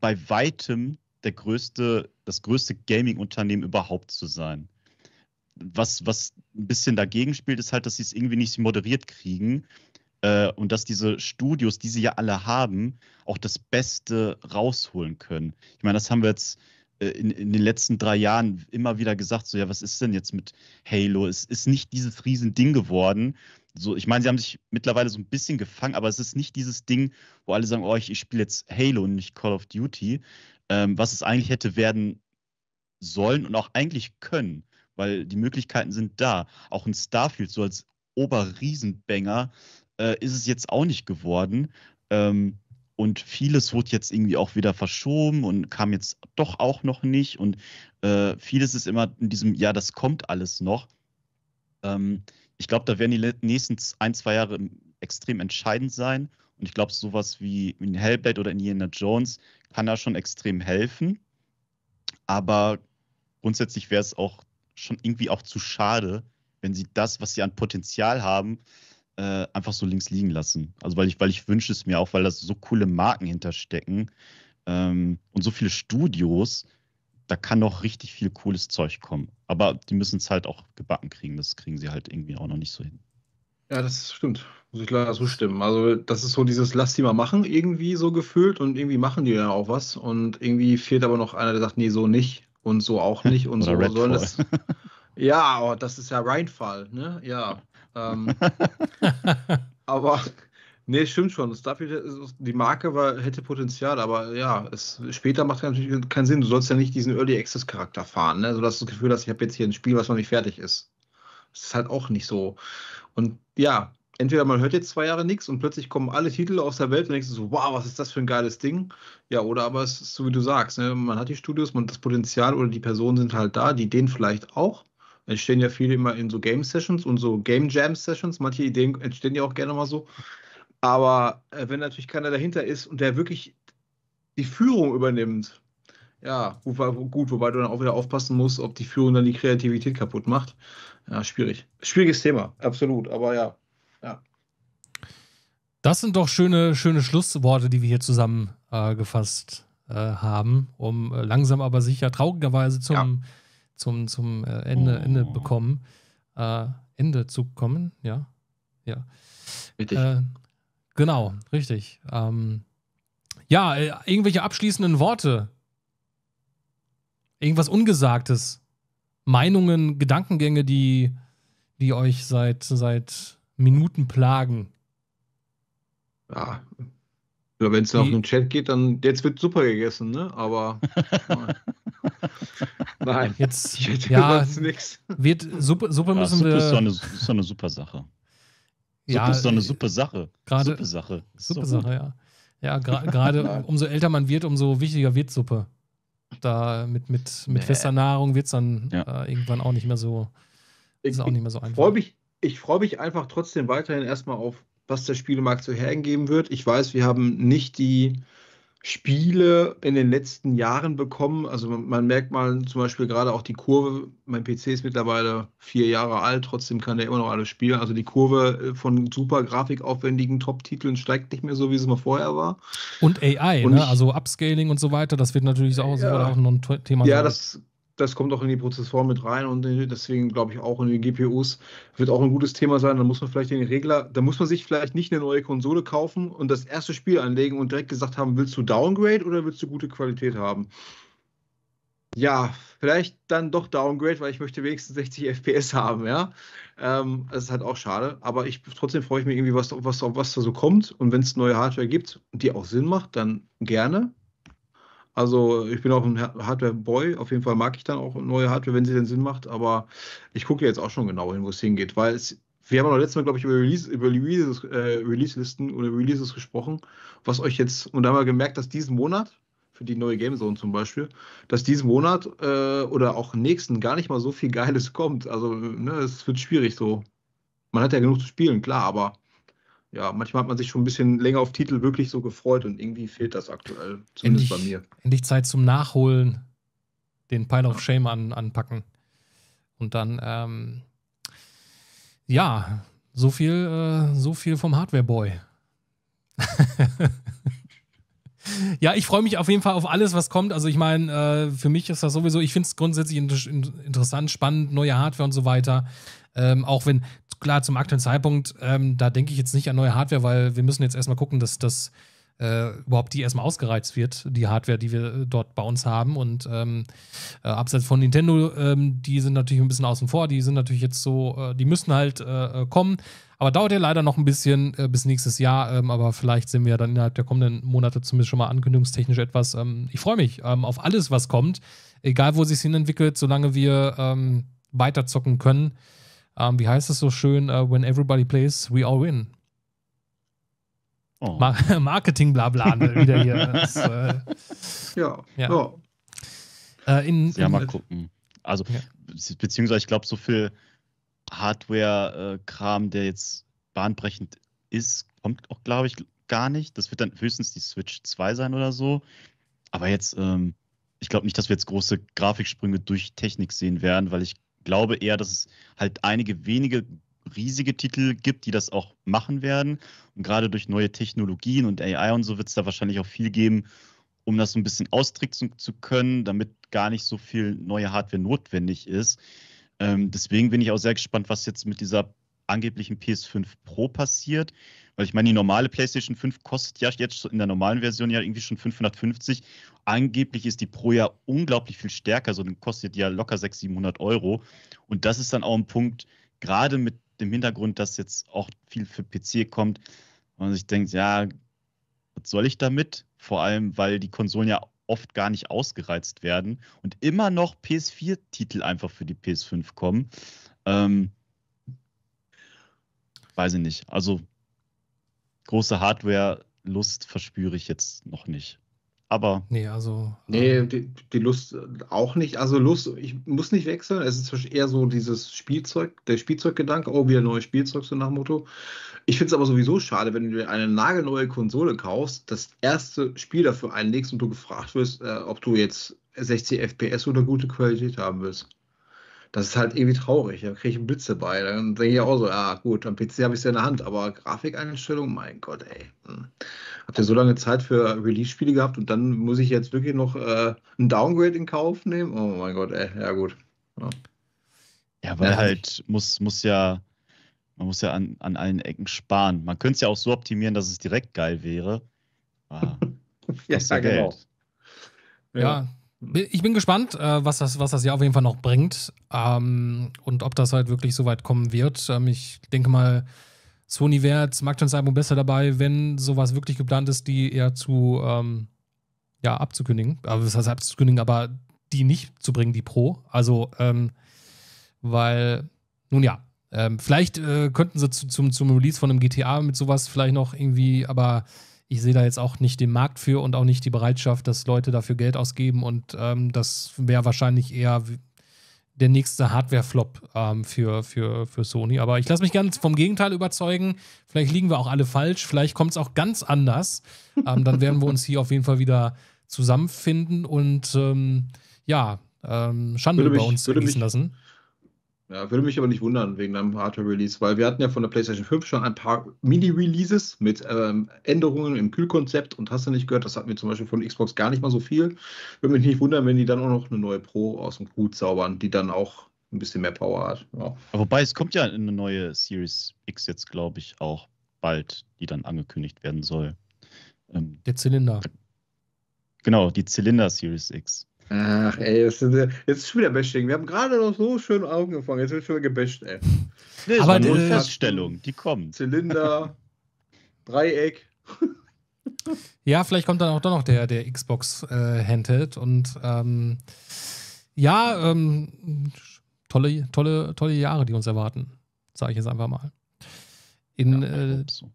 bei weitem der größte, das größte Gaming-Unternehmen überhaupt zu sein. Was, was ein bisschen dagegen spielt, ist halt, dass sie es irgendwie nicht moderiert kriegen äh, und dass diese Studios, die sie ja alle haben, auch das Beste rausholen können. Ich meine, das haben wir jetzt äh, in, in, den letzten drei Jahren immer wieder gesagt, so ja, was ist denn jetzt mit Halo? Es ist nicht dieses Riesending geworden. So, ich meine, sie haben sich mittlerweile so ein bisschen gefangen, aber es ist nicht dieses Ding, wo alle sagen, oh, ich, ich spiele jetzt Halo und nicht Call of Duty, ähm, was es eigentlich hätte werden sollen und auch eigentlich können, weil die Möglichkeiten sind da. Auch in Starfield, so als Oberriesenbanger, äh, ist es jetzt auch nicht geworden. Ähm, und vieles wurde jetzt irgendwie auch wieder verschoben und kam jetzt doch auch noch nicht. Und äh, vieles ist immer in diesem, ja, das kommt alles noch. Ähm, ich glaube, da werden die nächsten ein, zwei Jahre extrem entscheidend sein. Und ich glaube, sowas wie in Hellblade oder Indiana Jones kann da schon extrem helfen. Aber grundsätzlich wäre es auch schon irgendwie auch zu schade, wenn sie das, was sie an Potenzial haben, äh, einfach so links liegen lassen. Also weil ich, weil ich wünsche es mir auch, weil da so coole Marken hinterstecken ähm, und so viele Studios, da kann noch richtig viel cooles Zeug kommen. Aber die müssen es halt auch gebacken kriegen. Das kriegen sie halt irgendwie auch noch nicht so hin.
Ja, das stimmt. Muss ich leider zustimmen. Also, das ist so dieses Lass die mal machen, irgendwie so gefühlt. Und irgendwie machen die ja auch was. Und irgendwie fehlt aber noch einer, der sagt, nee, so nicht. Und so auch nicht. Und Oder so Redfall. sollen das. Ja, oh, das ist ja Reinfall, ne? Ja. Ähm, aber nee, stimmt schon. Starfield, die Marke war, hätte Potenzial, aber ja, es, später macht es natürlich keinen Sinn. Du sollst ja nicht diesen Early Access Charakter fahren, ne? sodass also, du das Gefühl hast, ich habe jetzt hier ein Spiel, was noch nicht fertig ist. Das ist halt auch nicht so. Und ja, entweder man hört jetzt zwei Jahre nichts und plötzlich kommen alle Titel aus der Welt und denkst du so, wow, was ist das für ein geiles Ding? Ja, oder aber es ist so, wie du sagst, ne? man hat die Studios, man, hat das Potenzial oder die Personen sind halt da, die den vielleicht auch entstehen ja viele immer in so Game Sessions und so Game Jam Sessions. Manche Ideen entstehen ja auch gerne mal so. Aber äh, wenn natürlich keiner dahinter ist und der wirklich die Führung übernimmt, ja, gut, wobei du dann auch wieder aufpassen musst, ob die Führung dann die Kreativität kaputt macht. Ja, schwierig. Schwieriges Thema, absolut, aber ja. ja.
Das sind doch schöne, schöne Schlussworte, die wir hier zusammengefasst äh, äh, haben, um äh, langsam aber sicher traurigerweise zum ja zum, zum äh, Ende, Ende oh. bekommen. Äh, Ende zu kommen, ja. Ja. Richtig. Äh, genau, richtig. Ähm, ja, äh, irgendwelche abschließenden Worte. Irgendwas Ungesagtes. Meinungen, Gedankengänge, die, die euch seit, seit Minuten plagen. Ja,
ja, wenn es nach einem Chat geht, dann jetzt wird super gegessen, ne? Aber nein.
nein. Jetzt ja, nichts. Wird Suppe, Suppe ja, müssen Suppe wir. Ist so eine, so eine super Sache. Ja, Suppe ist so eine äh, super Sache. Gerade Suppe Sache. Suppe Sache, so ja.
Ja, gerade gra umso älter man wird, umso wichtiger wird Suppe. Da mit, mit, mit fester Nahrung wird es dann ja. äh, irgendwann auch nicht mehr so. Ist ich, auch nicht mehr so einfach.
Freu mich, ich freue mich einfach trotzdem weiterhin erstmal auf was der Spielemarkt so hergeben wird. Ich weiß, wir haben nicht die Spiele in den letzten Jahren bekommen. Also man, man, merkt mal zum Beispiel gerade auch die Kurve. Mein PC ist mittlerweile vier Jahre alt, trotzdem kann der immer noch alles spielen. Also die Kurve äh, von super grafikaufwendigen Top-Titeln steigt nicht mehr so, wie es mal vorher war.
Und AI, und ne? ich, also Upscaling und so weiter, das wird natürlich auch, ja, auch noch ein Thema sein. Ja, das
das kommt auch in die Prozessoren mit rein und äh, deswegen glaube ich auch in den GPUs wird auch ein gutes Thema sein. Da muss man vielleicht den Regler, da muss man sich vielleicht nicht eine neue Konsole kaufen und das erste Spiel anlegen und direkt gesagt haben, willst du Downgrade oder willst du gute Qualität haben? Ja, vielleicht dann doch Downgrade, weil ich möchte wenigstens 60 FPS haben, ja. Ähm, das ist halt auch schade, aber ich trotzdem freue ich mich irgendwie, was, was, was da so kommt und wenn es neue Hardware gibt, die auch Sinn macht, dann gerne. Also ich bin auch ein Hardware-Boy. Auf jeden Fall mag ich dann auch neue Hardware, wenn sie denn Sinn macht. Aber ich gucke jetzt auch schon genau hin, wo es hingeht. Weil es, wir haben auch letztes Mal, glaube ich, über, Release, über Releases, äh, Release-Listen oder Releases gesprochen. Was euch jetzt, und da haben wir gemerkt, dass diesen Monat, für die neue Game Zone zum Beispiel, dass diesen Monat äh, oder auch nächsten gar nicht mal so viel Geiles kommt. Also ne, es wird schwierig so. Man hat ja genug zu spielen, klar, aber ja, manchmal hat man sich schon ein bisschen länger auf Titel wirklich so gefreut und irgendwie fehlt das aktuell, zumindest endlich, bei mir.
Endlich Zeit zum Nachholen, den Pile of Shame an, anpacken. Und dann, ähm, ja, so viel, äh, so viel vom Hardware Boy. ja, ich freue mich auf jeden Fall auf alles, was kommt. Also ich meine, äh, für mich ist das sowieso, ich finde es grundsätzlich in, interessant, spannend, neue Hardware und so weiter. Ähm, auch wenn klar, zum aktuellen Zeitpunkt, ähm, da denke ich jetzt nicht an neue Hardware, weil wir müssen jetzt erstmal gucken, dass das äh, überhaupt die erstmal ausgereizt wird, die Hardware, die wir äh, dort bei uns haben. Und ähm, äh, abseits von Nintendo, ähm, die sind natürlich ein bisschen außen vor, die sind natürlich jetzt so, äh, die müssen halt äh, äh, kommen. Aber dauert ja leider noch ein bisschen bis nächstes Jahr, ähm, aber vielleicht sehen wir dann innerhalb der kommenden Monate zumindest schon mal ankündigungstechnisch etwas. Ähm, ich freue mich ähm, auf alles, was kommt, egal wo sich es hin entwickelt, solange wir ähm, weiterzocken können ähm, wie heißt es so schön, uh, when everybody plays, we all win. Oh. Mar Marketing blabla ne, wieder hier. Das, äh, ja. ja. Oh. Äh, in, ja, mal
gucken. Also, ja. beziehungsweise ich glaube, so viel Hardware-Kram, der jetzt bahnbrechend ist, kommt auch, glaube ich, gar nicht. Das wird dann höchstens die Switch 2 sein oder so. Aber jetzt, ähm, ich glaube nicht, dass wir jetzt große Grafiksprünge durch Technik sehen werden, weil ich glaube eher, dass es halt einige wenige riesige Titel gibt, die das auch machen werden. Und gerade durch neue Technologien und AI und so wird es da wahrscheinlich auch viel geben, um das so ein bisschen austricksen zu können, damit gar nicht so viel neue Hardware notwendig ist. Ähm, deswegen bin ich auch sehr gespannt, was jetzt mit dieser angeblichen PS5 Pro passiert, weil also ich meine, die normale PlayStation 5 kostet ja jetzt in der normalen Version ja irgendwie schon 550. Angeblich ist die pro Jahr unglaublich viel stärker, so kostet die ja locker 600, 700 Euro. Und das ist dann auch ein Punkt, gerade mit dem Hintergrund, dass jetzt auch viel für PC kommt, wo man sich denkt, ja, was soll ich damit? Vor allem, weil die Konsolen ja oft gar nicht ausgereizt werden und immer noch PS4-Titel einfach für die PS5 kommen. Ähm, weiß ich nicht. Also große Hardware-Lust verspüre ich jetzt noch nicht. Aber.
Nee, also.
Nee, ähm, die, die, Lust äh,
auch nicht. Also Lust, ich muss nicht wechseln. Es ist eher so dieses Spielzeug, der Spielzeuggedanke, oh, wieder neues Spielzeug, so nach Motto. Ich finde es aber sowieso schade, wenn du dir eine nagelneue Konsole kaufst, das erste Spiel dafür einlegst und du gefragt wirst, äh, ob du jetzt 60 FPS oder gute Qualität haben willst. Das ist halt irgendwie traurig. Da kriege ich einen Blitze bei. Dann denke ich auch so, ja gut, am PC habe ich es ja in der Hand, aber Grafikeinstellung, mein Gott, ey. Hm. Habt ihr so lange Zeit für Release-Spiele gehabt und dann muss ich jetzt wirklich noch äh, ein Downgrade in Kauf
nehmen?
Oh mein Gott, ey, ja gut. Ja, ja weil ja, halt muss, muss ja, man muss ja an, an allen Ecken sparen. Man könnte es ja auch so optimieren, dass es direkt geil wäre. Ah, genau. ja, ja genau. Ja
ich bin gespannt, äh, was, das, was das Jahr auf jeden Fall noch bringt ähm, und ob das halt wirklich so weit kommen wird. Ähm, ich denke mal, Sony wäre als Album besser dabei, wenn sowas wirklich geplant ist, die eher zu ähm, ja, abzukündigen. Aber äh, das heißt abzukündigen, aber die nicht zu bringen, die Pro. Also, ähm, weil, nun ja, ähm, vielleicht äh, könnten sie zu, zum, zum Release von einem GTA mit sowas vielleicht noch irgendwie, aber ich sehe da jetzt auch nicht den Markt für und auch nicht die Bereitschaft, dass Leute dafür Geld ausgeben. Und ähm, das wäre wahrscheinlich eher der nächste Hardware-Flop ähm, für, für, für Sony. Aber ich lasse mich ganz vom Gegenteil überzeugen. Vielleicht liegen wir auch alle falsch. Vielleicht kommt es auch ganz anders. Ähm, dann werden wir uns hier auf jeden Fall wieder zusammenfinden und ähm, ja, ähm, Schande über uns mich, fließen lassen.
Ja, würde mich aber nicht wundern wegen einem Hardware-Release, weil wir hatten ja von der PlayStation 5 schon ein paar Mini-Releases mit ähm, Änderungen im Kühlkonzept und hast du nicht gehört, das hatten wir zum Beispiel von Xbox gar nicht mal so viel. Würde mich nicht wundern, wenn die dann auch noch eine
neue Pro aus dem Hut zaubern, die dann auch ein bisschen mehr Power hat. Ja. Wobei es kommt ja eine neue Series X jetzt, glaube ich, auch bald, die dann angekündigt werden soll.
Ähm, Der Zylinder.
Genau, die Zylinder Series X. Ach, ey,
äh, jetzt sind wir, jetzt schon wieder Bashing. Wir haben gerade noch so schön Augen gefangen. Jetzt wird schon wieder gebasht, ey. Nee, Aber eine Feststellung, die kommt. Zylinder, Dreieck.
Ja, vielleicht kommt dann auch doch noch der, der Xbox äh, Handheld und ähm, ja, ähm, tolle, tolle, tolle Jahre, die uns erwarten, sage ich jetzt einfach mal. In, ja, äh, so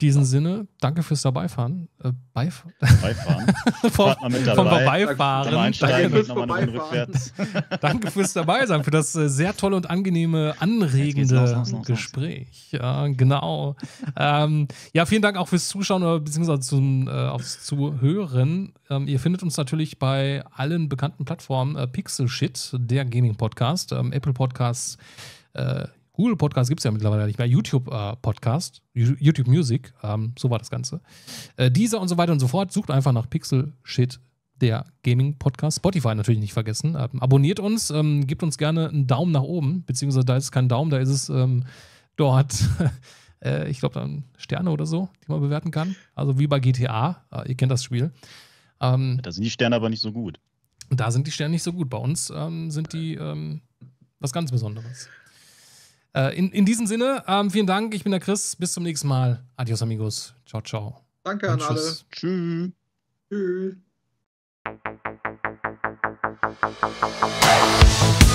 diesem Sinne, danke fürs Dabeifahren. Äh, beif beifahren. Fahrt mal mit dabei. Vom Vorbeifahren. Danke fürs, danke fürs Dabeisein, für das äh, sehr tolle und angenehme, anregende los, los, los, Gespräch. Ja, genau. ähm, ja, vielen Dank auch fürs Zuschauen oder beziehungsweise zum, äh, aufs Zuhören. Ähm, ihr findet uns natürlich bei allen bekannten Plattformen äh, Pixel Shit, der Gaming-Podcast, ähm, Apple Podcasts, äh, Google Podcast gibt es ja mittlerweile nicht mehr, YouTube äh, Podcast, YouTube Music, ähm, so war das Ganze. Äh, dieser und so weiter und so fort. Sucht einfach nach Pixel Shit, der Gaming Podcast. Spotify natürlich nicht vergessen. Ähm, abonniert uns, ähm, gebt uns gerne einen Daumen nach oben, beziehungsweise da ist es kein Daumen, da ist es ähm, dort. äh, ich glaube, dann Sterne oder so, die man bewerten kann. Also wie bei GTA. Äh, ihr kennt das Spiel. Ähm,
da sind die Sterne aber nicht so gut.
Da sind die Sterne nicht so gut. Bei uns ähm, sind die was ganz Besonderes. Äh, in, in diesem Sinne, ähm, vielen Dank. Ich bin der Chris. Bis zum nächsten Mal. Adios, amigos. Ciao, ciao. Danke Und an tschüss.
alle. Tschüss. Tschüss.